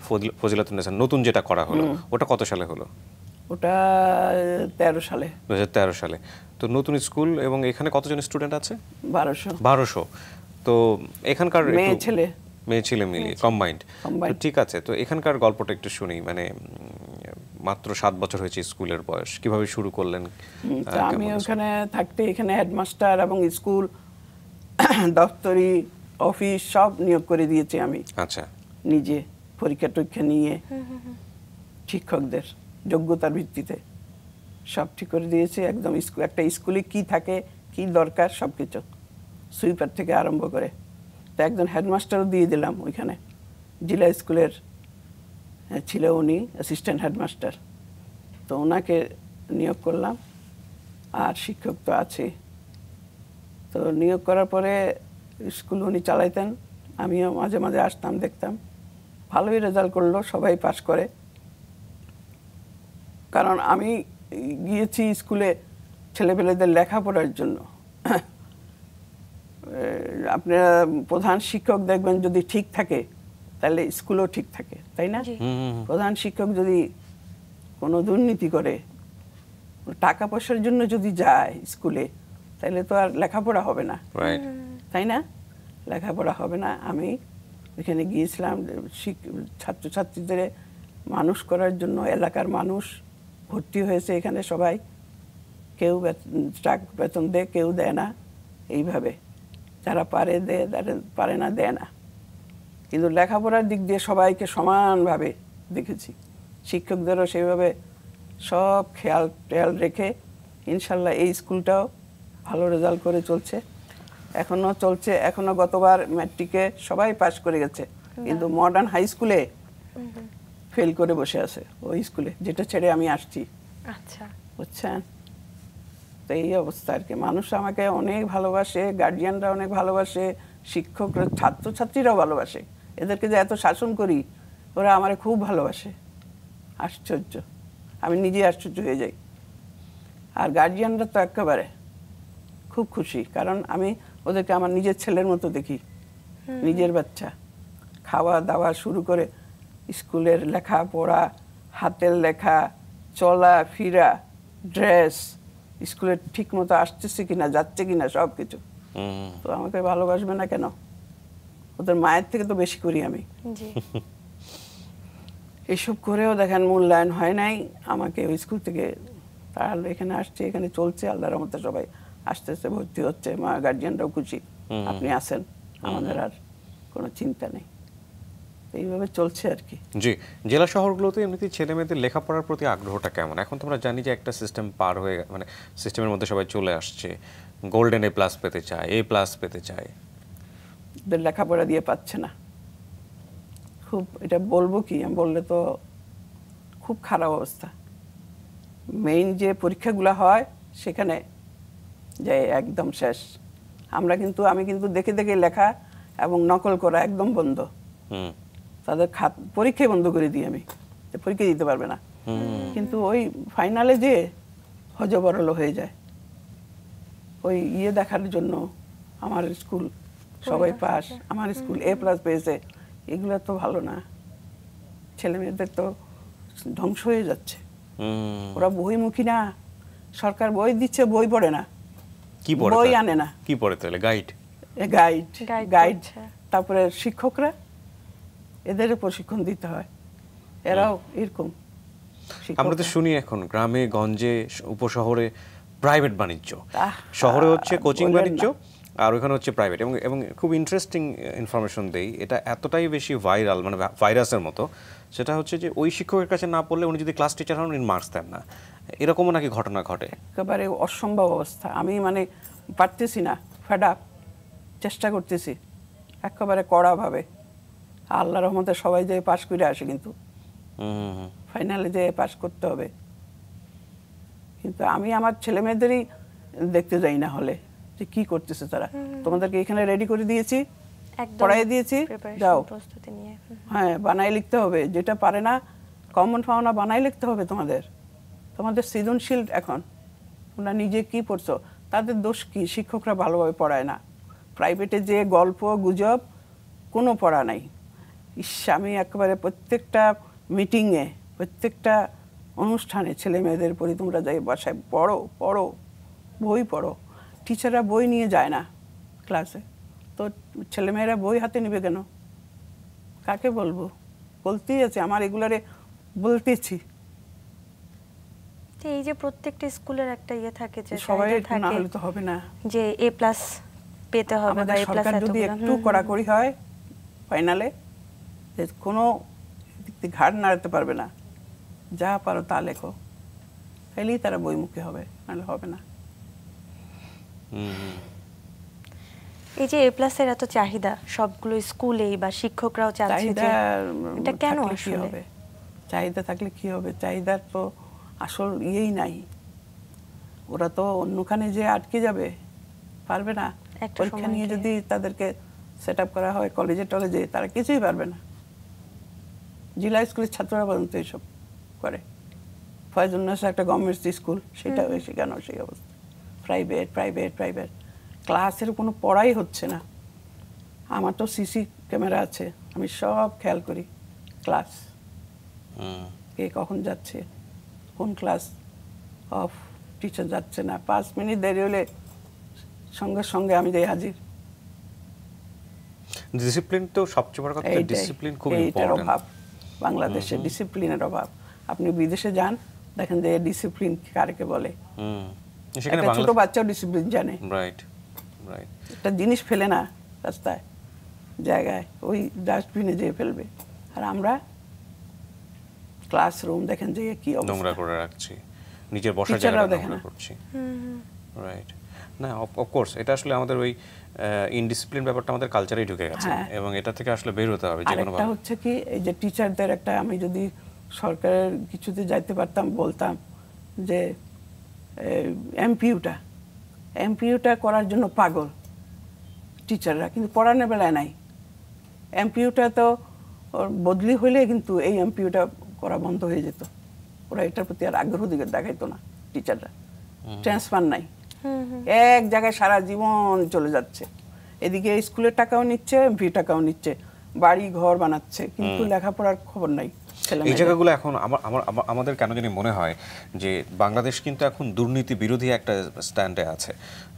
Fazilatunnesa নতুন যেটা করা হলো ওটা কত সালে হলো ওটা তেরো সালে দু তেরো সালে তো নতুন স্কুল এবং এখানে কতজন স্টুডেন্ট আছে বারোশো বারোশো তো এখানকার মেয়ে ছেলে মেয়ে ছেলে মিলিয়ে কম্বাইন্ড ঠিক আছে তো এখানকার গল্পটা একটু শুনি মানে মাত্র সাত বছর হয়েছে স্কুলের বয়স কিভাবে শুরু করলেন আমি ওখানে থাকতে এখানে হেডমাস্টার এবং স্কুল দপ্তরি অফিস সব নিয়োগ করে দিয়েছি আমি আচ্ছা নিজে পরীক্ষা টরীক্ষা নিয়ে হ্যাঁ, হ্যাঁ, হ্যাঁ। শিক্ষকদের যোগ্যতার ভিত্তিতে সব ঠিক করে দিয়েছি একদম স্কুল একটা স্কুলে কি থাকে কি দরকার সব কিছু সুইপার থেকে আরম্ভ করে তো একজন হেডমাস্টারও দিয়ে দিলাম ওইখানে জেলা স্কুলের ছিল উনি অ্যাসিস্ট্যান্ট হেডমাস্টার তো ওনাকে নিয়োগ করলাম আর শিক্ষক তো আছে তো নিয়োগ করার পরে স্কুল উনি চালাইতেন আমিও মাঝে মাঝে আসতাম দেখতাম ভালোই রেজাল্ট করলো সবাই পাশ করে কারণ আমি গিয়েছি স্কুলে ছেলেপেলেদের লেখাপড়ার জন্য আপনারা প্রধান শিক্ষক দেখবেন যদি ঠিক থাকে তাহলে স্কুলও ঠিক থাকে তাই না প্রধান শিক্ষক যদি কোনো দুর্নীতি করে টাকা পয়সার জন্য যদি যায় স্কুলে তাহলে তো আর লেখাপড়া হবে না তাই না লেখাপড়া হবে না আমি এখানে গিয়েছিলাম ছাত্রছাত্রীদের মানুষ করার জন্য এলাকার মানুষ ভর্তি হয়েছে এখানে সবাই কেউ বেতন দেয় কেউ দেয় না এইভাবে যারা পারে দেয় তারা পারে না দেয় না কিন্তু লেখাপড়ার দিক দিয়ে সবাইকে সমানভাবে দেখেছি শিক্ষকদেরও সেইভাবে সব খেয়াল টেয়াল রেখে ইনশাল্লাহ এই স্কুলটাও ভালো রেজাল্ট করে চলছে এখনও চলছে এখনও গতবার ম্যাট্রিকে সবাই পাশ করে গেছে কিন্তু মডার্ন হাই স্কুলে ফেল করে বসে আছে ওই স্কুলে যেটা ছেড়ে আমি আসছি আচ্ছা বুঝছেন তো এই অবস্থা আর কি মানুষ আমাকে অনেক ভালোবাসে গার্জিয়ানরা অনেক ভালোবাসে শিক্ষকরা ছাত্রছাত্রীরাও ভালোবাসে এদেরকে যে এত শাসন করি ওরা আমার খুব ভালোবাসে আশ্চর্য আমি নিজে আশ্চর্য হয়ে যাই আর গার্জিয়ানরা তো একেবারে খুব খুশি কারণ আমি ওদেরকে আমার নিজের ছেলের মতো দেখি নিজের বাচ্চা খাওয়া দাওয়া শুরু করে স্কুলের লেখা পড়া হাতের লেখা চলা ফিরা ড্রেস স্কুলে ঠিক মতো আসতেছে কিনা যাচ্ছে কিনা সব কিছু তো আমাকে ভালোবাসবে না কেন ওদের মায়ের থেকে তো বেশি করি আমি এসব করেও দেখেন মূল্যায়ন হয় নাই আমাকে ওই স্কুল থেকে তাহলে এখানে আসছে এখানে চলছে আল্লাহর রহমতে সবাই আস্তে আস্তে ভর্তি হচ্ছে মা গার্জিয়ানরাও খুশি আপনি আসেন আমাদের আর কোনো চিন্তা নেই এইভাবে চলছে আর কি জি জেলা শহরগুলোতে এমনিতে ছেলে মেয়েদের লেখাপড়ার প্রতি আগ্রহটা কেমন এখন তো আমরা জানি যে একটা সিস্টেম পার হয়ে মানে সিস্টেমের মধ্যে সবাই চলে আসছে গোল্ডেন এ প্লাস পেতে চায় এ প্লাস পেতে চায় মানুষদের লেখাপড়া দিয়ে পাচ্ছে না খুব এটা বলবো কি আমি বললে তো খুব খারাপ অবস্থা মেইন যে পরীক্ষাগুলো হয় সেখানে যে একদম শেষ আমরা কিন্তু আমি কিন্তু দেখে দেখে লেখা এবং নকল করা একদম বন্ধ তাদের খাত পরীক্ষায় বন্ধ করে দিই আমি পরীক্ষা দিতে পারবে না কিন্তু ওই ফাইনালে যে হজবরল হয়ে যায় ওই ইয়ে দেখার জন্য আমার স্কুল সবাই পাস হ্যাঁ। আমার স্কুল এ প্লাস পেয়েছে এগুলো তো ভালো না ছেলে মেয়েদের তো ধ্বংস হয়ে যাচ্ছে ওরা বইমুখী না সরকার বই দিচ্ছে বই পড়ে না কি পড়ে বই আনে না কি পড়ে তাহলে গাইড গাইড গাইড তারপরে শিক্ষকরা এদের প্রশিক্ষণ দিতে হয় এরাও এরকম আমরা তো শুনি এখন গ্রামে গঞ্জে উপশহরে প্রাইভেট বাণিজ্য শহরে হচ্ছে কোচিং বাণিজ্য আর ওইখানে হচ্ছে প্রাইভেট এবং এবং খুব ইন্টারেস্টিং ইনফরমেশন uh, দেই এটা এতটাই বেশি ভাইরাল মানে ভাইরাসের মতো সেটা হচ্ছে যে ওই শিক্ষকের কাছে না পড়লে উনি যদি ক্লাস টিচার হন উনি মার্কস দেন না এরকমও নাকি ঘটনা ঘটে একেবারে অসম্ভব অবস্থা আমি মানে পারতেছি না ফেডা চেষ্টা করতেছি একেবারে কড়াভাবে আল্লাহ রহমতে সবাই যে পাশ করে আসে কিন্তু ফাইনালে যেয়ে পাশ করতে হবে কিন্তু আমি আমার ছেলেমেয়েদেরই দেখতে যাই না হলে যে কি করতেছে তারা তোমাদেরকে এখানে রেডি করে দিয়েছি পড়াই দিয়েছি যাও হ্যাঁ বানাই লিখতে হবে যেটা পারে না কমন ফাওনা বানাই লিখতে হবে তোমাদের তোমাদের সৃজনশীল এখন তোমরা নিজে কি পড়ছো তাদের দোষ কি শিক্ষকরা ভালোভাবে পড়ায় না প্রাইভেটে যে গল্প গুজব কোনো পড়া নাই ইস আমি একেবারে প্রত্যেকটা মিটিংয়ে প্রত্যেকটা অনুষ্ঠানে ছেলে মেয়েদের পড়ি তোমরা যাই বাসায় পড়ো পড়ো বই পড়ো টিচাররা বই নিয়ে যায় না ক্লাসে তো ছেলেমেয়েরা বই হাতে নেবে কেন কাকে বলবো বলতেই আছে আমার এগুলারে বলতেছি এই যে প্রত্যেকটা স্কুলের একটা ইয়ে থাকে যে সবাই না হলে তো হবে না যে এ প্লাস পেতে হবে বা এ প্লাস সরকার যদি একটু কড়াকড়ি হয় ফাইনালে যে কোনো ঘাট নাড়াতে পারবে না যা পারো তা লেখো তাইলেই তারা বইমুখী হবে নাহলে হবে না এই যে এ প্লাসের এত চাহিদা সবগুলো স্কুলেই বা শিক্ষকরাও চাচ্ছে যে এটা কেন হবে চাহিদা থাকলে কি হবে চাহিদার তো আসল ইয়েই নাই ওরা তো অন্যখানে যে আটকে যাবে পারবে না পরীক্ষা নিয়ে যদি তাদেরকে সেট করা হয় কলেজে টলেজে তারা কিছুই পারবে না জিলা স্কুলের ছাত্ররা পর্যন্ত এইসব করে ফয়জুন্নাস একটা গভর্নমেন্ট স্কুল সেটা কেন সেই অবস্থা প্রাইভেট প্রাইভেট প্রাইভেট ক্লাসের কোনো পড়াই হচ্ছে না আমার তো সিসি ক্যামেরা আছে আমি সব খেয়াল করি ক্লাস কে কখন যাচ্ছে কোন ক্লাস অফ টিচার যাচ্ছে না পাঁচ মিনিট দেরি হলে সঙ্গে সঙ্গে আমি যাই হাজির ডিসিপ্লিন তো সবচেয়ে বড় কথা ডিসিপ্লিন খুব ইম্পর্টেন্ট অভাব বাংলাদেশে ডিসিপ্লিনের অভাব আপনি বিদেশে যান দেখেন যে ডিসিপ্লিন কারকে বলে সেখানে ছোট বাচ্চাও ডিসিপ্লিন জানে একটা জিনিস ফেলে না রাস্তায় জায়গায় ওই ডাস্টবিনে যেয়ে ফেলবে আর আমরা ক্লাসরুম দেখেন যে কি নোংরা করে রাখছি নিজের বসার করছি রাইট না অফকোর্স এটা আসলে আমাদের ওই ইনডিসিপ্লিন ব্যাপারটা আমাদের কালচারেই ঢুকে গেছে হ্যাঁ। এবং এটা থেকে আসলে বের হতে হবে যে কোনো হচ্ছে কি এই যে টিচারদের একটা আমি যদি সরকারের কিছুতে যাইতে পারতাম বলতাম যে এমপিউটা এমপিউটা করার জন্য পাগল টিচাররা কিন্তু পড়ানোর বেলায় নাই এমপিউটা তো বদলি হইলে কিন্তু এই এমপিউটা করা বন্ধ হয়ে যেত ওরা এটার প্রতি আর আগ্রহ দিকে দেখাইতো না টিচাররা ট্রান্সফার নাই এক জায়গায় সারা জীবন চলে যাচ্ছে এদিকে স্কুলের টাকাও নিচ্ছে এমপি টাকাও নিচ্ছে বাড়ি ঘর বানাচ্ছে কিন্তু লেখাপড়ার খবর নাই এই জায়গাগুলো এখন আমার আমার আমাদের কেন জানি মনে হয় যে বাংলাদেশ কিন্তু এখন দুর্নীতি বিরোধী একটা স্ট্যান্ডে আছে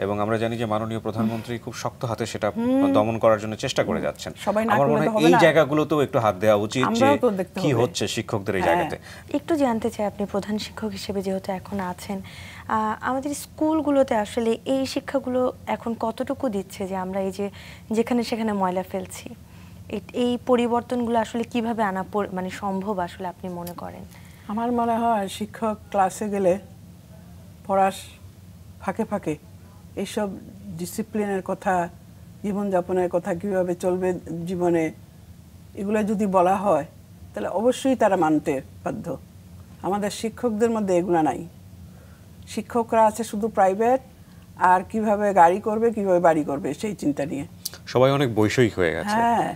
এবং আমরা জানি যে মাননীয় প্রধানমন্ত্রী খুব শক্ত হাতে সেটা দমন করার জন্য চেষ্টা করে যাচ্ছেন আমার মনে হয় এই জায়গাগুলোতেও একটু হাত দেওয়া উচিত যে কি হচ্ছে শিক্ষকদের এই হ্যাঁ। জায়গাতে একটু জানতে চাই আপনি প্রধান শিক্ষক হিসেবে যেহেতু এখন আছেন আমাদের স্কুলগুলোতে আসলে এই শিক্ষাগুলো এখন কতটুকু দিচ্ছে যে আমরা এই যে যেখানে সেখানে ময়লা ফেলছি এই পরিবর্তনগুলো আসলে কিভাবে আনা মানে সম্ভব আসলে আপনি মনে করেন আমার মনে হয় শিক্ষক ক্লাসে গেলে পড়াশ ফাঁকে ফাঁকে এইসব ডিসিপ্লিনের কথা জীবনযাপনের কথা কীভাবে চলবে জীবনে এগুলো যদি বলা হয় তাহলে অবশ্যই তারা মানতে বাধ্য আমাদের শিক্ষকদের মধ্যে এগুলো নাই শিক্ষকরা আছে শুধু প্রাইভেট আর কিভাবে গাড়ি করবে কিভাবে বাড়ি করবে সেই চিন্তা নিয়ে সবাই অনেক বৈষয়িক হয়ে গেছে হ্যাঁ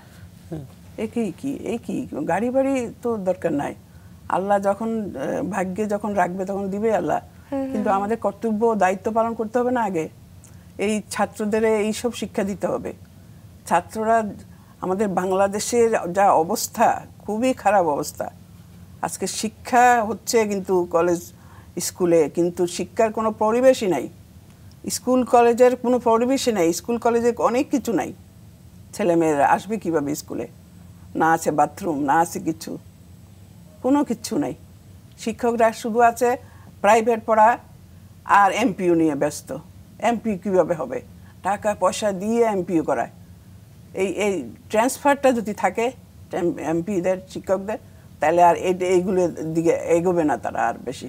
একই কি একই গাড়ি বাড়ি তো দরকার নাই আল্লাহ যখন ভাগ্যে যখন রাখবে তখন দিবে আল্লাহ কিন্তু আমাদের কর্তব্য দায়িত্ব পালন করতে হবে না আগে এই ছাত্রদের এইসব শিক্ষা দিতে হবে ছাত্ররা আমাদের বাংলাদেশের যা অবস্থা খুবই খারাপ অবস্থা আজকে শিক্ষা হচ্ছে কিন্তু কলেজ স্কুলে কিন্তু শিক্ষার কোনো পরিবেশই নাই স্কুল কলেজের কোনো পরিবেশই নাই স্কুল কলেজে অনেক কিছু নাই ছেলেমেয়েরা আসবে কিভাবে স্কুলে না আছে বাথরুম না আছে কিছু কোনো কিছু নাই শিক্ষকরা শুধু আছে প্রাইভেট পড়া আর এমপিও নিয়ে ব্যস্ত এমপি কীভাবে হবে টাকা পয়সা দিয়ে এমপিও করায় এই এই ট্রান্সফারটা যদি থাকে এমপিদের শিক্ষকদের তাহলে আর এইগুলোর দিকে এগোবে না তারা আর বেশি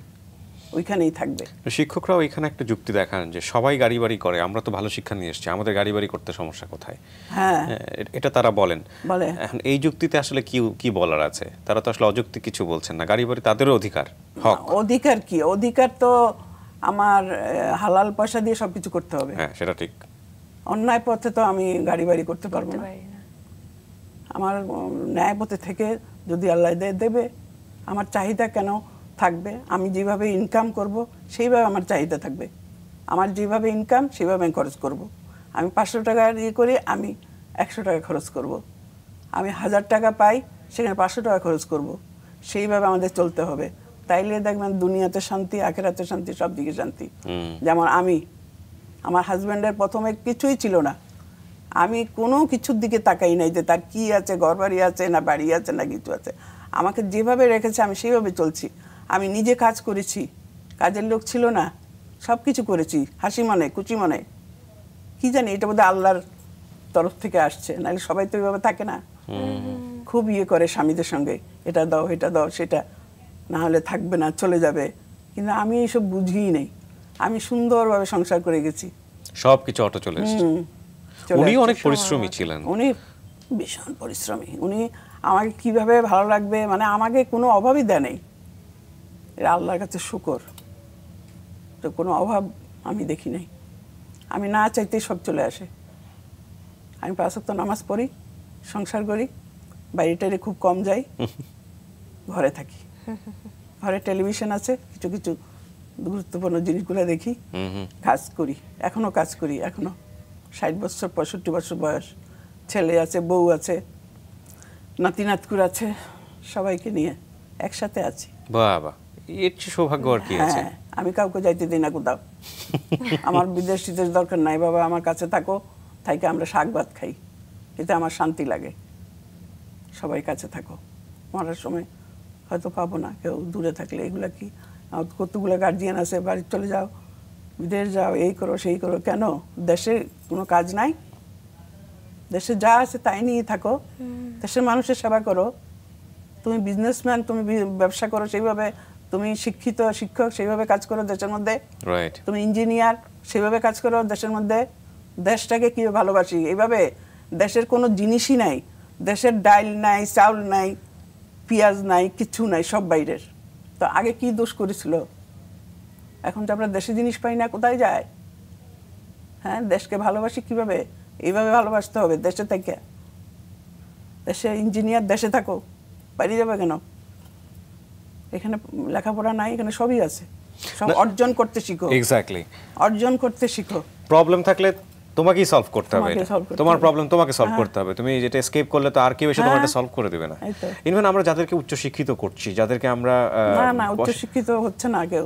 ওইখানেই থাকবে শিক্ষকরাও এখানে একটা যুক্তি দেখান যে সবাই গাড়ি বাড়ি করে আমরা তো ভালো শিক্ষা নিয়ে এসেছি আমাদের গাড়ি বাড়ি করতে সমস্যা কোথায় হ্যাঁ এটা তারা বলেন বলে এখন এই যুক্তিতে আসলে কি কি বলার আছে তারা তো আসলে অযুক্তি কিছু বলছেন না গাড়ি বাড়ি তাদেরও অধিকার হক অধিকার কি অধিকার তো আমার হালাল পয়সা দিয়ে সবকিছু করতে হবে হ্যাঁ সেটা ঠিক অন্যায় পথে তো আমি গাড়ি বাড়ি করতে পারবো না আমার ন্যায় পথে থেকে যদি আল্লাহ দেবে আমার চাহিদা কেন থাকবে আমি যেভাবে ইনকাম করব সেইভাবে আমার চাহিদা থাকবে আমার যেভাবে ইনকাম সেভাবে আমি খরচ করব। আমি পাঁচশো টাকা ইয়ে করি আমি একশো টাকা খরচ করব। আমি হাজার টাকা পাই সেখানে পাঁচশো টাকা খরচ করব। সেইভাবে আমাদের চলতে হবে তাইলে দেখবেন দুনিয়াতে শান্তি আখেরাতে শান্তি সব দিকে শান্তি যেমন আমি আমার হাজব্যান্ডের প্রথমে কিছুই ছিল না আমি কোনো কিছুর দিকে তাকাই নাই যে তার কি আছে ঘর বাড়ি আছে না বাড়ি আছে না কিছু আছে আমাকে যেভাবে রেখেছে আমি সেইভাবে চলছি আমি নিজে কাজ করেছি কাজের লোক ছিল না সব কিছু করেছি হাসি মনে কুচি মনে কি জানি এটা বোধহয় আল্লাহর তরফ থেকে আসছে নাহলে সবাই তো ওইভাবে থাকে না খুব ইয়ে করে স্বামীদের সঙ্গে এটা দাও এটা দাও সেটা না হলে থাকবে না চলে যাবে কিন্তু আমি এইসব বুঝিই নেই আমি সুন্দরভাবে সংসার করে গেছি সব কিছু অটো চলে উনি অনেক পরিশ্রমী ছিলেন উনি ভীষণ পরিশ্রমী উনি আমাকে কিভাবে ভালো লাগবে মানে আমাকে কোনো অভাবই দেয় নেই এটা আল্লাহর কাছে শুকর তো কোনো অভাব আমি দেখি নাই আমি না চাইতেই সব চলে আসে আমি পাঁচক্ত নামাজ পড়ি সংসার করি বাইরে টাইরে খুব কম যাই ঘরে থাকি ঘরে টেলিভিশন আছে কিছু কিছু গুরুত্বপূর্ণ জিনিসগুলো দেখি কাজ করি এখনও কাজ করি এখনও ষাট বছর পঁয়ষট্টি বছর বয়স ছেলে আছে বউ আছে নাতি নাতকুর আছে সবাইকে নিয়ে একসাথে আছি বাবা এর সৌভাগ্য আর কি আছে হ্যাঁ, আমি কাউকে যাইতে দিই না কোথাও আমার বিদেশ টিদেশ দরকার নাই বাবা আমার কাছে থাকো থাইকে আমরা শাক ভাত খাই এতে আমার শান্তি লাগে সবাই কাছে থাকো মরার সময় হয়তো পাবো না কেউ দূরে থাকলে এগুলো কি কতগুলো গার্জিয়ান আছে বাড়ির চলে যাও বিদেশ যাও এই করো সেই করো কেন দেশে কোনো কাজ নাই দেশে যা আছে তাই নিয়ে থাকো দেশের মানুষের সেবা করো তুমি বিজনেসম্যান তুমি ব্যবসা করো সেইভাবে তুমি শিক্ষিত শিক্ষক সেইভাবে কাজ করো দেশের মধ্যে তুমি ইঞ্জিনিয়ার সেভাবে কাজ করো দেশের মধ্যে দেশটাকে কি ভালোবাসি এইভাবে দেশের কোনো জিনিসই নাই দেশের ডাইল নাই চাউল নাই পেঁয়াজ নাই কিচ্ছু নাই সব বাইরের তো আগে কি দোষ করেছিল এখন তো আমরা দেশে জিনিস পাই না কোথায় যায় হ্যাঁ দেশকে ভালোবাসি কিভাবে এইভাবে ভালোবাসতে হবে দেশে থেকে দেশে ইঞ্জিনিয়ার দেশে থাকো বাইরে যাবে কেন এখানে লেখাপড়া নাই এখানে সবই আছে অর্জন করতে শিখো এক্স্যাক্টলি অর্জন করতে শিখো প্রবলেম থাকলে তোমাকেই সলভ করতে হবে তোমার প্রবলেম তোমাকে সলভ হ্যাঁ। করতে হবে তুমি যেটা স্কেপ করলে তো আর কেউ এসে তোমার সলভ হ্যাঁ। করে দেবে না ইনভেন আমরা যাদেরকে উচ্চ শিক্ষিত করছি যাদেরকে আমরা না না উচ্চ শিক্ষিত হচ্ছে না কেউ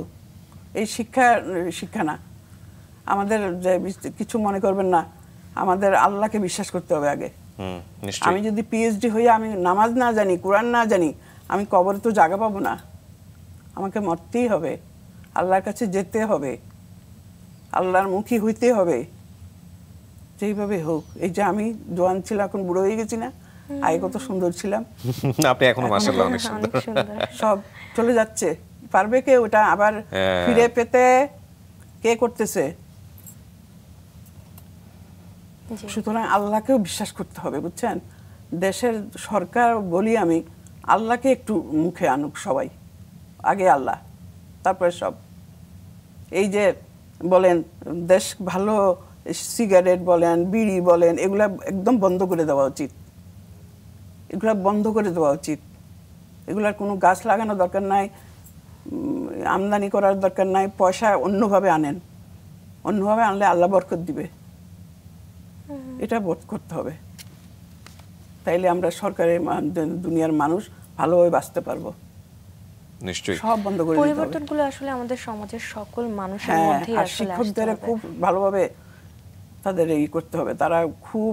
এই শিক্ষা শিক্ষা না আমাদের কিছু মনে করবেন না আমাদের আল্লাহকে বিশ্বাস করতে হবে আগে আমি যদি পিএইচডি হই আমি নামাজ না জানি কোরআন না জানি আমি কবরে তো জায়গা পাবো না আমাকে মরতেই হবে আল্লাহর কাছে যেতে হবে আল্লাহর মুখী হইতে হবে যেইভাবে হোক এই যে আমি জোয়ান ছিল এখন বুড়ো হয়ে গেছি না আগে কত সুন্দর ছিলাম আপনি মাশাআল্লাহ অনেক সুন্দর সব চলে যাচ্ছে পারবে কে ওটা আবার হ্যাঁ। ফিরে পেতে কে করতেছে সুতরাং আল্লাহকেও বিশ্বাস করতে হবে বুঝছেন দেশের সরকার বলি আমি আল্লাহকে একটু মুখে আনুক সবাই আগে আল্লাহ তারপরে সব এই যে বলেন দেশ ভালো সিগারেট বলেন বিড়ি বলেন এগুলা একদম বন্ধ করে দেওয়া উচিত এগুলা বন্ধ করে দেওয়া উচিত এগুলার কোনো গাছ লাগানো দরকার নাই আমদানি করার দরকার নাই পয়সা অন্যভাবে আনেন অন্যভাবে আনলে আল্লাহ বরকত দিবে এটা বোধ করতে হবে তাইলে আমরা সরকারের দুনিয়ার মানুষ ভালোভাবে বাঁচতে পারবো নিশ্চয়ই সব বন্ধ করে পরিবর্তনগুলো আসলে আমাদের সমাজের সকল মানুষের হ্যাঁ, মধ্যে আসলে শিক্ষকদের খুব ভালোভাবে তাদের এই করতে হবে তারা খুব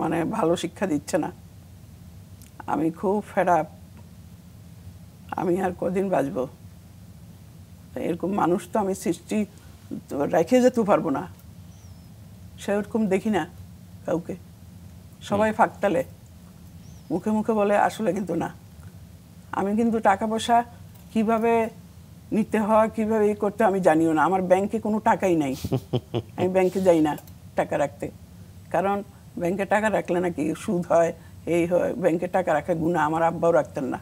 মানে ভালো শিক্ষা দিচ্ছে না আমি খুব ফেরা আমি আর কদিন এরকম মানুষ তো আমি সৃষ্টি রেখে যেতে পারবো না সেরকম দেখি না কাউকে সবাই ফাঁকতালে মুখে মুখে বলে আসলে কিন্তু না আমি কিন্তু টাকা পয়সা কিভাবে নিতে হয় কিভাবে এই করতে আমি জানিও না আমার ব্যাংকে কোনো টাকাই নাই আমি ব্যাংকে যাই না টাকা রাখতে কারণ ব্যাংকে টাকা রাখলে নাকি সুদ হয় এই হয় ব্যাংকে টাকা রাখা গুণা আমার আব্বাও রাখতেন না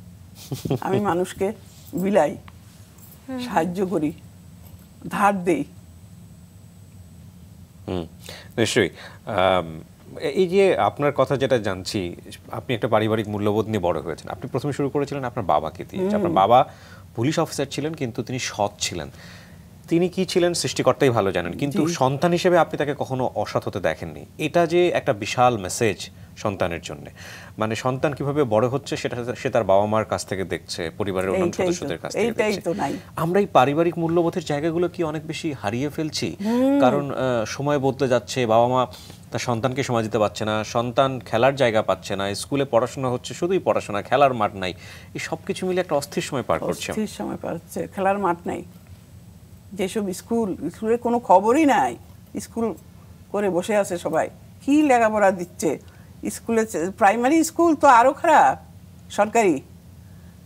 আমি মানুষকে বিলাই সাহায্য করি ধার দেই নিশ্চয়ই এই যে আপনার কথা যেটা জানছি আপনি একটা পারিবারিক মূল্যবোধ নিয়ে বড় হয়েছেন আপনি প্রথমে শুরু করেছিলেন আপনার বাবাকে দিয়ে আপনার বাবা পুলিশ অফিসার ছিলেন কিন্তু তিনি সৎ ছিলেন তিনি কি ছিলেন সৃষ্টিকর্তাই ভালো জানেন কিন্তু সন্তান হিসেবে আপনি তাকে কখনো অসৎ হতে দেখেননি এটা যে একটা বিশাল মেসেজ সন্তানের জন্য মানে সন্তান কিভাবে বড় হচ্ছে সেটা সে তার বাবা মার কাছ থেকে দেখছে পরিবারের অন্য সদস্যদের কাছ থেকে দেখছে আমরা এই পারিবারিক মূল্যবোধের জায়গাগুলো কি অনেক বেশি হারিয়ে ফেলছি কারণ সময় বদলে যাচ্ছে বাবা মা তার সন্তানকে সময় দিতে পারছে না সন্তান খেলার জায়গা পাচ্ছে না স্কুলে পড়াশোনা হচ্ছে শুধুই পড়াশোনা খেলার মাঠ নাই এই সব কিছু মিলে একটা অস্থির সময় পার করছে অস্থির সময় পার হচ্ছে খেলার মাঠ নাই যেসব স্কুল স্কুলের কোনো খবরই নাই স্কুল করে বসে আছে সবাই কি লেখাপড়া দিচ্ছে স্কুলে প্রাইমারি স্কুল তো আরও খারাপ সরকারি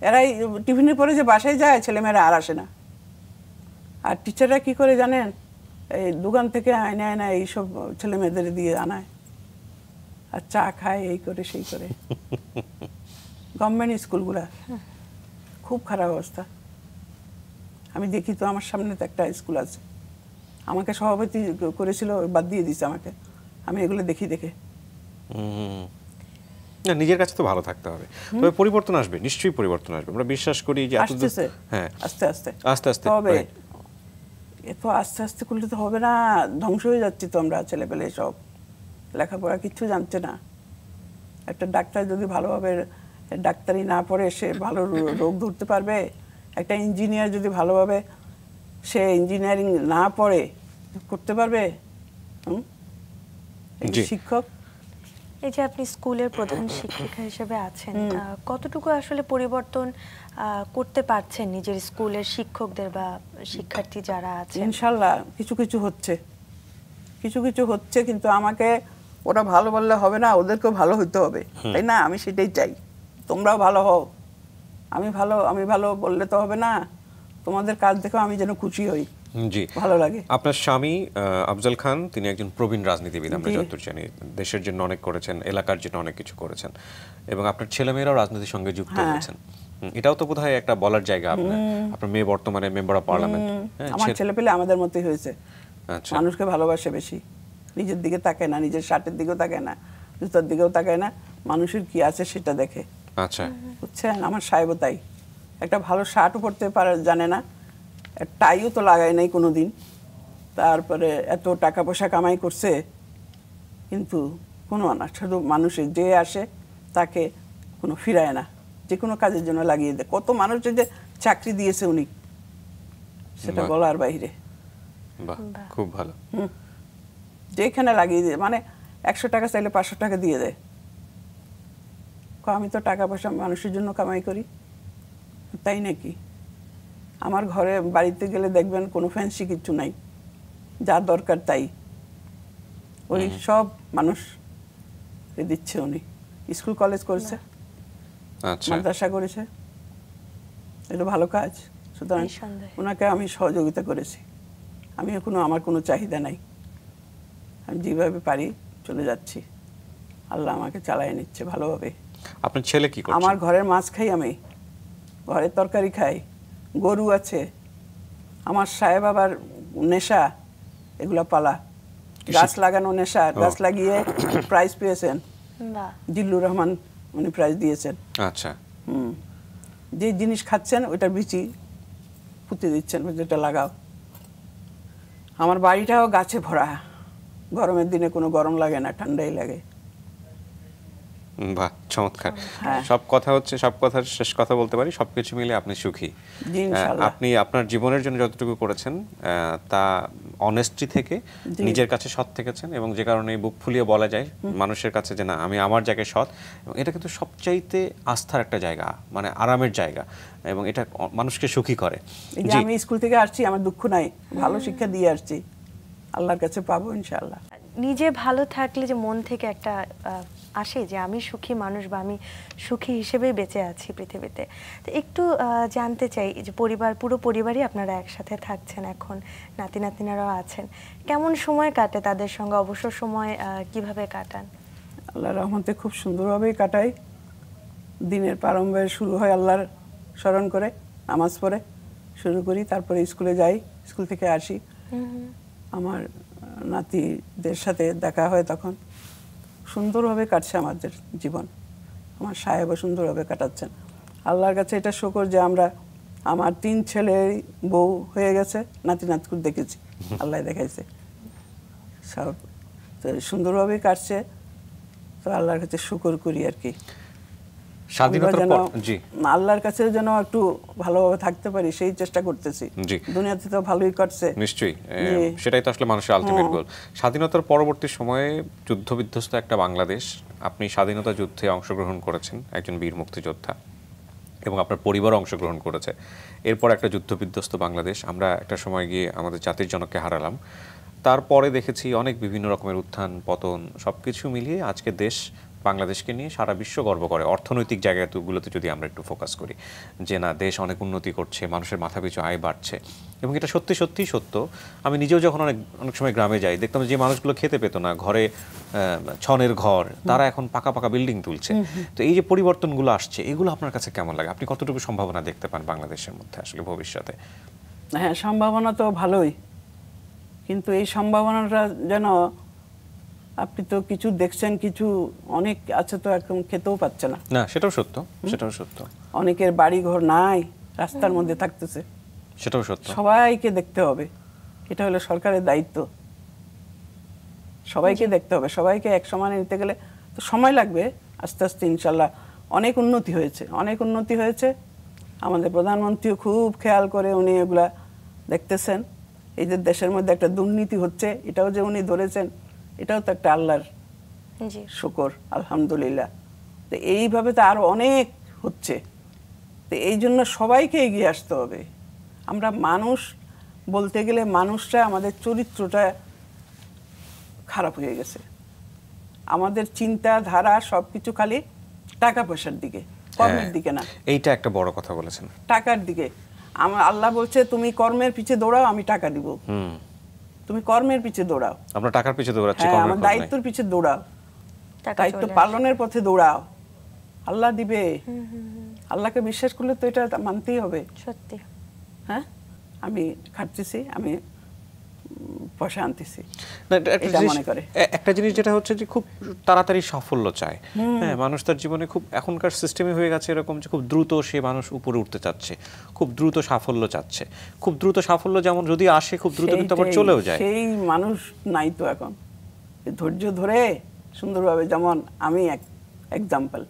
এরা টিফিনের পরে যে বাসায় যায় ছেলেমেয়েরা আর আসে না আর টিচাররা কি করে জানেন এই দোকান থেকে আয়না আয়না এইসব ছেলেমেয়েদের দিয়ে আনায় আর চা খায় এই করে সেই করে গভর্নমেন্ট স্কুলগুলা খুব খারাপ অবস্থা আমি দেখি তো আমার সামনে তো একটা স্কুল আছে আমাকে সভাপতি করেছিল বাদ দিয়ে দিছে আমাকে আমি এগুলো দেখি দেখে না নিজের কাছে তো ভালো থাকতে হবে তবে পরিবর্তন আসবে নিশ্চয়ই পরিবর্তন আসবে আমরা বিশ্বাস করি যে হ্যাঁ আস্তে আস্তে আস্তে আস্তে হবে এত আস্তে আস্তে করলে তো হবে না ধ্বংস হয়ে যাচ্ছি তো আমরা ছেলেপেলে সব লেখাপড়া কিছু জানছে না একটা ডাক্তার যদি ভালোভাবে ডাক্তারি না পড়ে সে ভালো রোগ ধরতে পারবে একটা ইঞ্জিনিয়ার যদি ভালোভাবে সে ইঞ্জিনিয়ারিং না পড়ে করতে পারবে শিক্ষক এই যে আপনি স্কুলের প্রধান শিক্ষিকা হিসেবে আছেন কতটুকু আসলে পরিবর্তন করতে পারছেন নিজের স্কুলের শিক্ষকদের বা শিক্ষার্থী যারা আছেন ইনশাল্লাহ কিছু কিছু হচ্ছে কিছু কিছু হচ্ছে কিন্তু আমাকে ওরা ভালো বললে হবে না ওদেরকেও ভালো হতে হবে তাই না আমি সেটাই চাই তোমরাও ভালো হও আমি ভালো আমি ভালো বললে তো হবে না তোমাদের কাজ দেখো আমি যেন খুশি হই জি ভালো লাগে আপনার স্বামী আফজল খান তিনি একজন প্রবীণ রাজনীতিবিদ আমরা যতদূর জানি দেশের জন্য অনেক করেছেন এলাকার জন্য অনেক কিছু করেছেন এবং আপনার ছেলেমেয়েরাও রাজনীতির সঙ্গে যুক্ত হয়েছেন হ্যাঁ। এটাও তো বোধহয় একটা বলার জায়গা আপনার আপনার মেয়ে বর্তমানে মেম্বার অফ পার্লামেন্ট হ্যাঁ, আমার ছেলে পেলে আমাদের মতই হয়েছে আচ্ছা। মানুষকে ভালোবাসে বেশি নিজের দিকে তাকায় না নিজের শার্টের দিকেও তাকায় না জুতার দিকেও তাকায় না মানুষের কি আছে সেটা দেখে আচ্ছা বুঝছেন আমার সাহেবও তাই একটা ভালো শার্টও পরতে পারে জানে না টাইও তো লাগায় নাই কোনো দিন তারপরে এত টাকা পয়সা কামাই করছে কিন্তু কোনো না শুধু মানুষ যে আসে তাকে কোনো ফিরায় না যে কোনো কাজের জন্য লাগিয়ে দেয় কত মানুষের যে চাকরি দিয়েছে উনি সেটা বলার বাইরে খুব ভালো যেখানে লাগিয়ে দিয়ে মানে একশো টাকা চাইলে পাঁচশো টাকা দিয়ে দেয় আমি তো টাকা পয়সা মানুষের জন্য কামাই করি তাই নাকি আমার ঘরে বাড়িতে গেলে দেখবেন কোনো ফ্যান্সি কিছু নাই যা দরকার তাই ওই সব মানুষ দিচ্ছে উনি স্কুল কলেজ করেছে আচ্ছা। মাদ্রাসা করেছে এটা ভালো কাজ সুতরাং ওনাকে আমি সহযোগিতা করেছি আমি এখনো আমার কোনো চাহিদা নাই আমি যেভাবে পারি চলে যাচ্ছি আল্লাহ আমাকে চালায় নিচ্ছে ভালোভাবে আপনার ছেলে কি আমার ঘরের মাছ খাই আমি ঘরের তরকারি খাই গরু আছে আমার সাহেব আবার নেশা এগুলো পালা গাছ লাগানো নেশা গাছ লাগিয়ে প্রাইজ পেয়েছেন জিল্লুর রহমান উনি প্রাইজ দিয়েছেন আচ্ছা হুম যে জিনিস খাচ্ছেন ওইটার বিচি পুঁতে দিচ্ছেন যেটা লাগাও আমার বাড়িটাও গাছে ভরা গরমের দিনে কোনো গরম লাগে না ঠান্ডাই লাগে বাহ চমৎকার হ্যাঁ। সব কথা হচ্ছে সব কথার শেষ কথা বলতে পারি সবকিছু মিলে আপনি সুখী আপনি আপনার জীবনের জন্য যতটুকু করেছেন তা অনেস্টি থেকে নিজের কাছে সৎ থেকেছেন এবং যে কারণে বুক ফুলিয়ে বলা যায় মানুষের কাছে যে না আমি আমার জায়গায় সৎ এবং এটা কিন্তু সবচাইতে আস্থার একটা জায়গা মানে আরামের জায়গা এবং এটা মানুষকে সুখী করে আমি স্কুল থেকে আসছি আমার দুঃখ নাই ভালো শিক্ষা দিয়ে আসছি আল্লাহর কাছে পাবো ইনশাল্লাহ নিজে ভালো থাকলে যে মন থেকে একটা আসে যে আমি সুখী মানুষ বা আমি সুখী হিসেবে বেঁচে আছি পৃথিবীতে তো একটু জানতে চাই যে পরিবার পুরো পরিবারই আপনারা একসাথে থাকছেন এখন নাতি নাতিনারাও আছেন কেমন সময় কাটে তাদের সঙ্গে অবসর সময় কিভাবে কাটান আল্লাহ রহমতে খুব সুন্দরভাবেই কাটাই দিনের প্রারম্ভে শুরু হয় আল্লাহর স্মরণ করে নামাজ পড়ে শুরু করি তারপরে স্কুলে যাই স্কুল থেকে আসি আমার নাতিদের সাথে দেখা হয় তখন সুন্দরভাবে কাটছে আমাদের জীবন আমার সাহেবও সুন্দরভাবে কাটাচ্ছেন আল্লাহর কাছে এটা শকর যে আমরা আমার তিন ছেলে বউ হয়ে গেছে নাতি নাতকুর দেখেছি আল্লাহ দেখাইছে সব তো সুন্দরভাবে কাটছে তো আল্লাহর কাছে শুকর করি আর কি আল্লাহর কাছে যেন একটু ভালোভাবে থাকতে পারি সেই চেষ্টা করতেছি দুনিয়াতে তো ভালোই করছে নিশ্চয়ই সেটাই তো আসলে মানুষের আলটিমেট গোল হ্যাঁ। স্বাধীনতার পরবর্তী সময়ে একটা বাংলাদেশ আপনি স্বাধীনতা যুদ্ধে অংশগ্রহণ করেছেন একজন বীর মুক্তিযোদ্ধা এবং আপনার পরিবার অংশগ্রহণ করেছে এরপর একটা বিধ্বস্ত বাংলাদেশ আমরা একটা সময় গিয়ে আমাদের জাতির জনককে হারালাম তারপরে দেখেছি অনেক বিভিন্ন রকমের উত্থান পতন সব কিছু মিলিয়ে আজকে দেশ বাংলাদেশকে নিয়ে সারা বিশ্ব গর্ব করে অর্থনৈতিক জায়গাগুলোতে যদি আমরা একটু ফোকাস করি যে না দেশ অনেক উন্নতি করছে মানুষের মাথা পিছু আয় বাড়ছে এবং এটা সত্যি সত্যি সত্য আমি নিজেও যখন অনেক অনেক সময় গ্রামে যাই দেখতাম যে মানুষগুলো খেতে পেতো না ঘরে ছনের ঘর তারা এখন পাকা পাকা বিল্ডিং তুলছে তো এই যে পরিবর্তনগুলো আসছে এগুলো আপনার কাছে কেমন লাগে আপনি কতটুকু সম্ভাবনা দেখতে পান বাংলাদেশের মধ্যে আসলে ভবিষ্যতে হ্যাঁ সম্ভাবনা তো ভালোই কিন্তু এই সম্ভাবনাটা যেন আপনি তো কিছু দেখছেন কিছু অনেক আছে তো একদম খেতেও পাচ্ছে না না সেটাও সত্য সেটাও সত্য অনেকের বাড়ি ঘর নাই রাস্তার মধ্যে থাকতেছে সেটাও সত্য সবাইকে দেখতে হবে এটা হলো সরকারের দায়িত্ব সবাইকে দেখতে হবে সবাইকে এক সমানে নিতে গেলে তো সময় লাগবে আস্তে আস্তে ইনশাল্লাহ অনেক উন্নতি হয়েছে অনেক উন্নতি হয়েছে আমাদের প্রধানমন্ত্রীও খুব খেয়াল করে উনি এগুলা দেখতেছেন এই যে দেশের মধ্যে একটা দুর্নীতি হচ্ছে এটাও যে উনি ধরেছেন এটাও তো একটা আল্লাহর শুকর আলহামদুলিল্লাহ তো এইভাবে তো আরও অনেক হচ্ছে তো এই জন্য সবাইকে এগিয়ে আসতে হবে আমরা মানুষ বলতে গেলে মানুষরা আমাদের চরিত্রটা খারাপ হয়ে গেছে আমাদের চিন্তা ধারা সব কিছু খালি টাকা পয়সার দিকে কর্মের হ্যাঁ, দিকে না এইটা একটা বড় কথা বলেছেন টাকার দিকে আমার আল্লাহ বলছে তুমি কর্মের পিছে দৌড়াও আমি টাকা দিব তুমি কর্মের পিছে দৌড়াও আমরা টাকার পিছে দৌড়াচ্ছি হ্যাঁ, কর্মের আমার দায়িত্বের পিছে দৌড়াও দায়িত্ব পালনের পথে দৌড়াও আল্লাহ দিবে আল্লাহকে বিশ্বাস করলে তো এটা মানতেই হবে সত্যি হ্যাঁ আমি খাটতেছি আমি পয়সা একটা জিনিস যেটা হচ্ছে যে খুব তাড়াতাড়ি সাফল্য চায় হ্যাঁ মানুষ তার জীবনে খুব এখনকার সিস্টেমে হয়ে গেছে এরকম যে খুব দ্রুত সে মানুষ উপরে উঠতে চাচ্ছে খুব দ্রুত সাফল্য চাচ্ছে খুব দ্রুত সাফল্য যেমন যদি আসে খুব দ্রুত কিন্তু আবার চলেও যায় সেই মানুষ নাই তো এখন ধৈর্য ধরে সুন্দরভাবে যেমন আমি এক এক্সাম্পল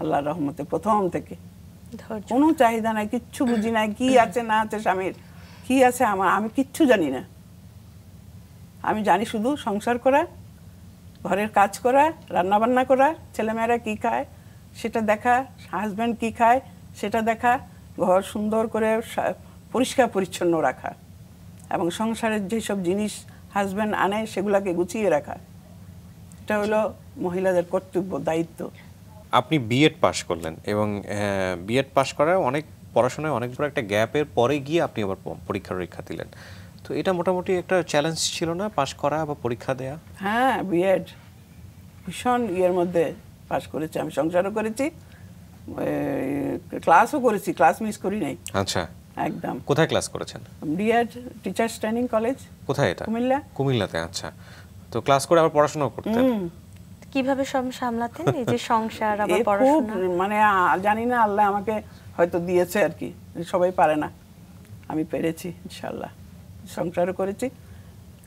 আল্লাহর রহমতে প্রথম থেকে কোনো চাহিদা নাই কিচ্ছু বুঝি নাই কি আছে না আছে স্বামীর কি আছে আমার আমি কিচ্ছু জানি না আমি জানি শুধু সংসার করা ঘরের কাজ করা রান্নাবান্না করা ছেলেমেয়েরা কী খায় সেটা দেখা হাজব্যান্ড কী খায় সেটা দেখা ঘর সুন্দর করে পরিষ্কার পরিচ্ছন্ন রাখা এবং সংসারের যেসব জিনিস হাজব্যান্ড আনে সেগুলোকে গুছিয়ে রাখা এটা হলো মহিলাদের কর্তব্য দায়িত্ব আপনি বিএড পাশ করলেন এবং বিএড পাশ করার অনেক পড়াশোনায় অনেক বড় একটা গ্যাপের পরে গিয়ে আপনি আবার পরীক্ষা পরীক্ষা দিলেন তো এটা মোটামুটি একটা চ্যালেঞ্জ ছিল না পাশ করা বা পরীক্ষা দেয়া হ্যাঁ বিএড ভীষণ ইয়ের মধ্যে পাশ করেছি আমি সংসারও করেছি ক্লাসও করেছি ক্লাস মিস করি নাই আচ্ছা একদম কোথায় ক্লাস করেছেন ডিএড টিচার্স ট্রেনিং কলেজ কোথায় এটা কুমিল্লা কুমিল্লাতে আচ্ছা তো ক্লাস করে আবার পড়াশোনা করতেন কিভাবে সব সামলাতেন এই যে সংসার আবার পড়াশোনা মানে জানি না আল্লাহ আমাকে হয়তো দিয়েছে আর কি সবাই পারে না আমি পেরেছি ইনশাআল্লাহ সংসার করেছি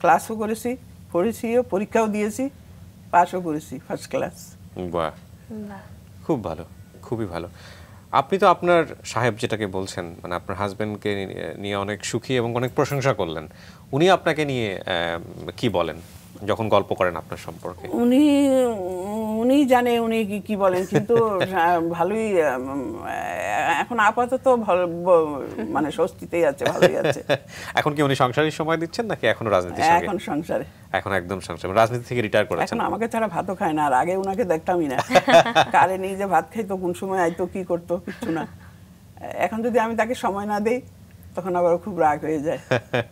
ক্লাসও করেছি পড়েছিও পরীক্ষাও দিয়েছি পাশও করেছি ফার্স্ট ক্লাস বা খুব ভালো খুবই ভালো আপনি তো আপনার সাহেব যেটাকে বলছেন মানে আপনার হাজব্যান্ডকে নিয়ে অনেক সুখী এবং অনেক প্রশংসা করলেন উনি আপনাকে নিয়ে কি বলেন যখন গল্প করেন আপনার সম্পর্কে উনি উনি জানে উনি কি কি বলেন কিন্তু ভালোই এখন আপাতত ভালো মানে স্বস্তিতেই আছে ভালোই আছে এখন কি উনি সংসারের সময় দিচ্ছেন নাকি এখনো রাজনীতি এখন সংসারে এখন একদম সংসার রাজনীতি থেকে রিটায়ার করেছেন এখন আমাকে ছাড়া ভাতও খায় না আর আগে উনাকে দেখতামই না কারে নিয়ে যে ভাত খাইতো কোন সময় আইতো কি করতো কিচ্ছু না এখন যদি আমি তাকে সময় না দেই তখন আবার খুব রাগ হয়ে যায়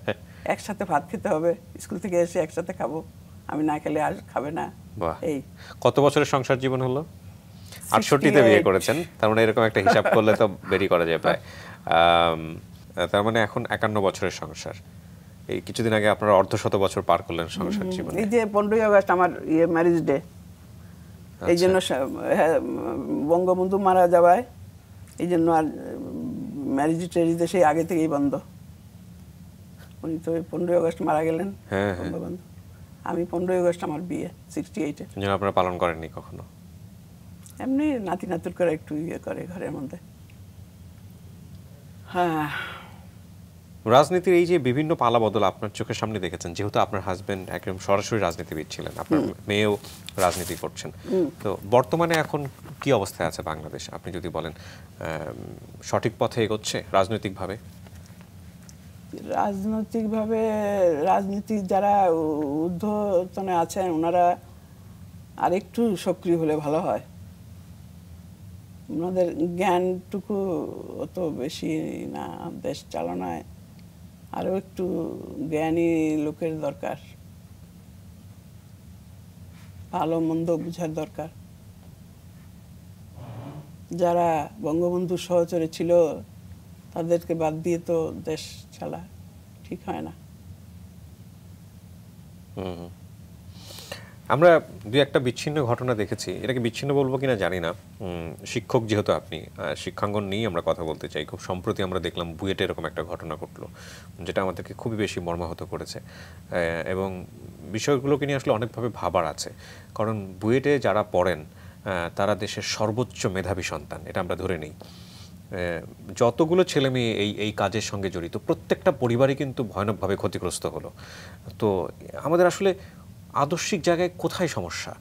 একসাথে ভাত খেতে হবে স্কুল থেকে এসে একসাথে খাবো আমি না খেলে আর খাবে না এই কত বছরের সংসার জীবন হলো আটষট্টিতে বিয়ে করেছেন তার মানে এরকম একটা হিসাব করলে তো বেরি করা যায় প্রায় তার মানে এখন একান্ন বছরের সংসার এই কিছুদিন আগে আপনারা অর্ধশত বছর পার করলেন সংসার জীবন এই যে পনেরোই আগস্ট আমার ইয়ে ম্যারেজ আচ্ছা। ডে এই জন্য হ্যাঁ, বঙ্গবন্ধু মারা যাওয়ায় এই জন্য আর ম্যারেজ টেরিজে সেই আগে থেকেই বন্ধ উনি তো পনেরোই আগস্ট মারা গেলেন হ্যাঁ, হ্যাঁ। বঙ্গবন্ধু আমি পনেরোই আগস্ট আমার বিয়ে সিক্সটি এইটে আপনারা পালন করেননি কখনো এমনি নাতি নাতুর করে একটু ইয়ে করে ঘরের মধ্যে হ্যাঁ রাজনীতির এই যে বিভিন্ন পালা বদল আপনার চোখের সামনে দেখেছেন যেহেতু আপনার হাজবেন্ড একদম সরাসরি রাজনীতিবিদ ছিলেন আপনার মেয়েও রাজনীতি করছেন তো বর্তমানে এখন কি অবস্থায় আছে বাংলাদেশ আপনি যদি বলেন সঠিক পথে এগোচ্ছে রাজনৈতিকভাবে রাজনৈতিকভাবে রাজনীতির যারা ঊর্ধ্বতনে আছেন ওনারা আরেকটু সক্রিয় হলে ভালো হয় ওনাদের জ্ঞানটুকু অত বেশি না দেশ চালনায় আরও একটু জ্ঞানী লোকের দরকার ভালো মন্দ বুঝার দরকার যারা বঙ্গবন্ধু সহচরে ছিল তাদেরকে বাদ দিয়ে তো দেশ চালা ঠিক হয় না আমরা দুই একটা বিচ্ছিন্ন ঘটনা দেখেছি এটাকে বিচ্ছিন্ন বলবো কিনা জানি না শিক্ষক যেহেতু আপনি শিক্ষাঙ্গন নিয়েই আমরা কথা বলতে চাই খুব সম্প্রতি আমরা দেখলাম বুয়েটে এরকম একটা ঘটনা ঘটলো যেটা আমাদেরকে খুবই বেশি মর্মাহত করেছে এবং বিষয়গুলোকে নিয়ে আসলে অনেকভাবে ভাবার আছে কারণ বুয়েটে যারা পড়েন তারা দেশের সর্বোচ্চ মেধাবী সন্তান এটা আমরা ধরে নিই যতগুলো ছেলে মেয়ে এই এই কাজের সঙ্গে জড়িত প্রত্যেকটা পরিবারই কিন্তু ভয়ানকভাবে ক্ষতিগ্রস্ত হলো তো আমাদের আসলে আদর্শিক জায়গায় কোথায় সমস্যা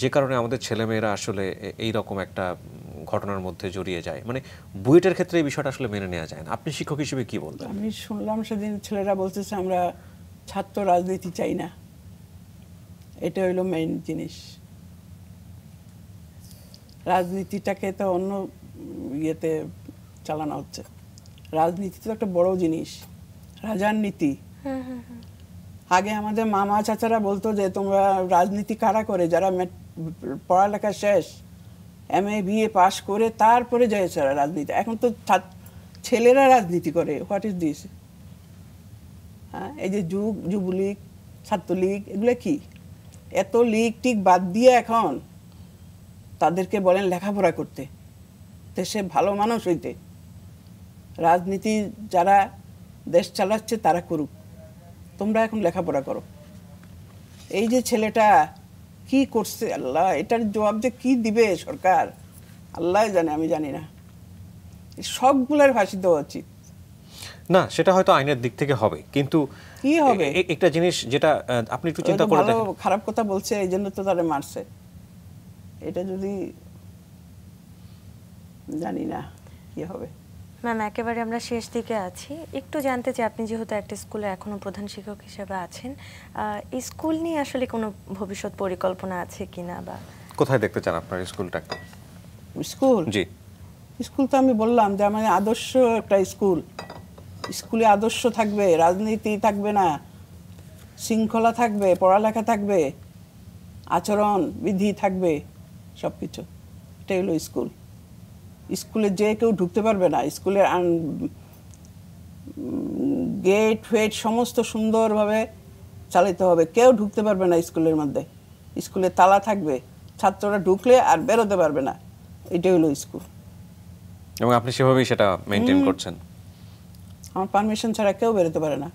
যে কারণে আমাদের ছেলেমেয়েরা আসলে এই রকম একটা ঘটনার মধ্যে জড়িয়ে যায় মানে বুয়েটের ক্ষেত্রে এই বিষয়টা আসলে মেনে নেওয়া যায় না আপনি শিক্ষক হিসেবে কি বলবেন আমি শুনলাম সেদিন ছেলেরা বলতেছে আমরা ছাত্র রাজনীতি চাই না এটা হইলো মেইন জিনিস রাজনীতিটাকে তো অন্য ইয়েতে চালানো হচ্ছে রাজনীতি তো একটা বড় জিনিস রাজার নীতি হ্যাঁ, হ্যাঁ, হ্যাঁ। আগে আমাদের মামা চাচারা বলতো যে তোমরা রাজনীতি কারা করে যারা পড়ালেখা শেষ এম এ বিএ পাস করে তারপরে যায় সারা রাজনীতি এখন তো ছেলেরা রাজনীতি করে হোয়াট ইজ দিস হ্যাঁ এই যে যুগ যুবলীগ ছাত্রলীগ এগুলো কি এত লীগ টিক বাদ দিয়ে এখন তাদেরকে বলেন লেখাপড়া করতে দেশে ভালো মানুষ হইতে রাজনীতি যারা দেশ চালাচ্ছে তারা করুক তোমরা এখন লেখাপড়া করো এই যে ছেলেটা কি করছে আল্লাহ এটার জবাব যে কি দিবে সরকার আল্লাহ জানে আমি জানি না সবগুলোর ফাঁসি দেওয়া উচিত না সেটা হয়তো আইনের দিক থেকে হবে কিন্তু কি হবে একটা জিনিস যেটা আপনি একটু চিন্তা করে দেখেন খারাপ কথা বলছে এই জন্য তো তারা মারছে এটা যদি জানি না কি হবে ম্যাম একেবারে আমরা শেষ দিকে আছি একটু জানতে চাই আপনি যেহেতু একটা স্কুলে এখনও প্রধান শিক্ষক হিসেবে আছেন স্কুল নিয়ে আসলে কোনো ভবিষ্যৎ পরিকল্পনা আছে কিনা বা কোথায় দেখতে চান আপনার স্কুলটা স্কুল জি স্কুল তো আমি বললাম যে আমার মানে আদর্শ একটা স্কুল স্কুলে আদর্শ থাকবে রাজনীতি থাকবে না শৃঙ্খলা থাকবে পড়ালেখা থাকবে আচরণ বিধি থাকবে সব কিছু এটাই হলো স্কুল স্কুলে যে কেউ ঢুকতে পারবে না স্কুলের গেট ফেট সমস্ত সুন্দরভাবে চালিত হবে কেউ ঢুকতে পারবে না স্কুলের মধ্যে স্কুলে তালা থাকবে ছাত্ররা ঢুকলে আর বেরোতে পারবে না এটাই হলো স্কুল এবং আপনি সেভাবেই সেটা মেনটেন করছেন আমার পারমিশন ছাড়া কেউ বেরোতে পারে না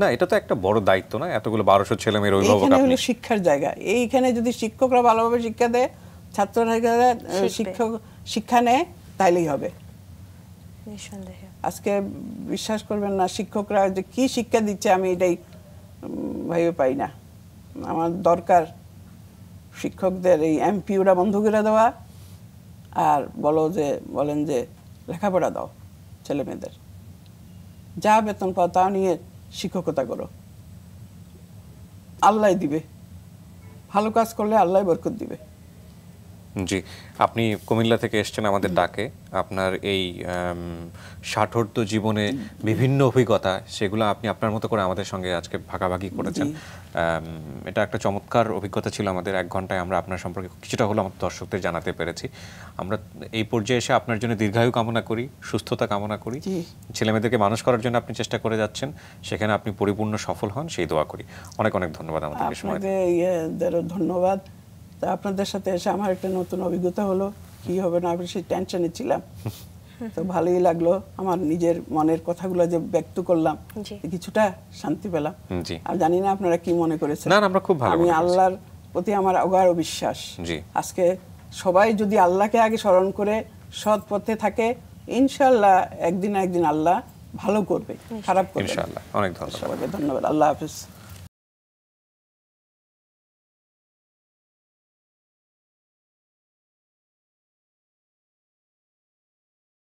না এটা তো একটা বড় দায়িত্ব না এতগুলো বারোশো ছেলে মেয়ের অভিভাবক শিক্ষার জায়গা এইখানে যদি শিক্ষকরা ভালোভাবে শিক্ষা দেয় ছাত্ররা শিক্ষক শিক্ষা নেয় তাইলেই হবে আজকে বিশ্বাস করবেন না শিক্ষকরা যে কি শিক্ষা দিচ্ছে আমি এটাই ভাইও পাই না আমার দরকার শিক্ষকদের এই এমপিউরা বন্ধ করে দেওয়া আর বলো যে বলেন যে লেখাপড়া দাও ছেলে মেয়েদের যা বেতন পাও তা নিয়ে শিক্ষকতা করো আল্লাহ দিবে ভালো কাজ করলে আল্লাহ বরকত দিবে জি আপনি কুমিল্লা থেকে এসছেন আমাদের ডাকে আপনার এই ষাটোর্ধ জীবনে বিভিন্ন অভিজ্ঞতা সেগুলো আপনি আপনার মতো করে আমাদের সঙ্গে আজকে ভাগাভাগি করেছেন এটা একটা চমৎকার অভিজ্ঞতা ছিল আমাদের এক ঘন্টায় আমরা আপনার সম্পর্কে কিছুটা হলো আমাদের দর্শকদের জানাতে পেরেছি আমরা এই পর্যায়ে এসে আপনার জন্য দীর্ঘায়ু কামনা করি সুস্থতা কামনা করি ছেলেমেয়েদেরকে মানুষ করার জন্য আপনি চেষ্টা করে যাচ্ছেন সেখানে আপনি পরিপূর্ণ সফল হন সেই দোয়া করি অনেক অনেক ধন্যবাদ আমাদের ইয়ে, ধন্যবাদ তা আপনাদের সাথে এসে আমার একটা নতুন অভিজ্ঞতা হলো কি হবে না আমি সেই টেনশনে ছিলাম তো ভালোই লাগলো আমার নিজের মনের কথাগুলো যে ব্যক্ত করলাম কিছুটা শান্তি পেলাম আর জানি না আপনারা কি মনে করেছেন আমরা খুব আমি আল্লাহর প্রতি আমার অগাঢ় বিশ্বাস আজকে সবাই যদি আল্লাহকে আগে স্মরণ করে সৎ পথে থাকে ইনশাল্লাহ একদিন একদিন আল্লাহ ভালো করবে খারাপ করবে ইনশাল্লাহ অনেক ধন্যবাদ সবাইকে ধন্যবাদ আল্লাহ হাফিজ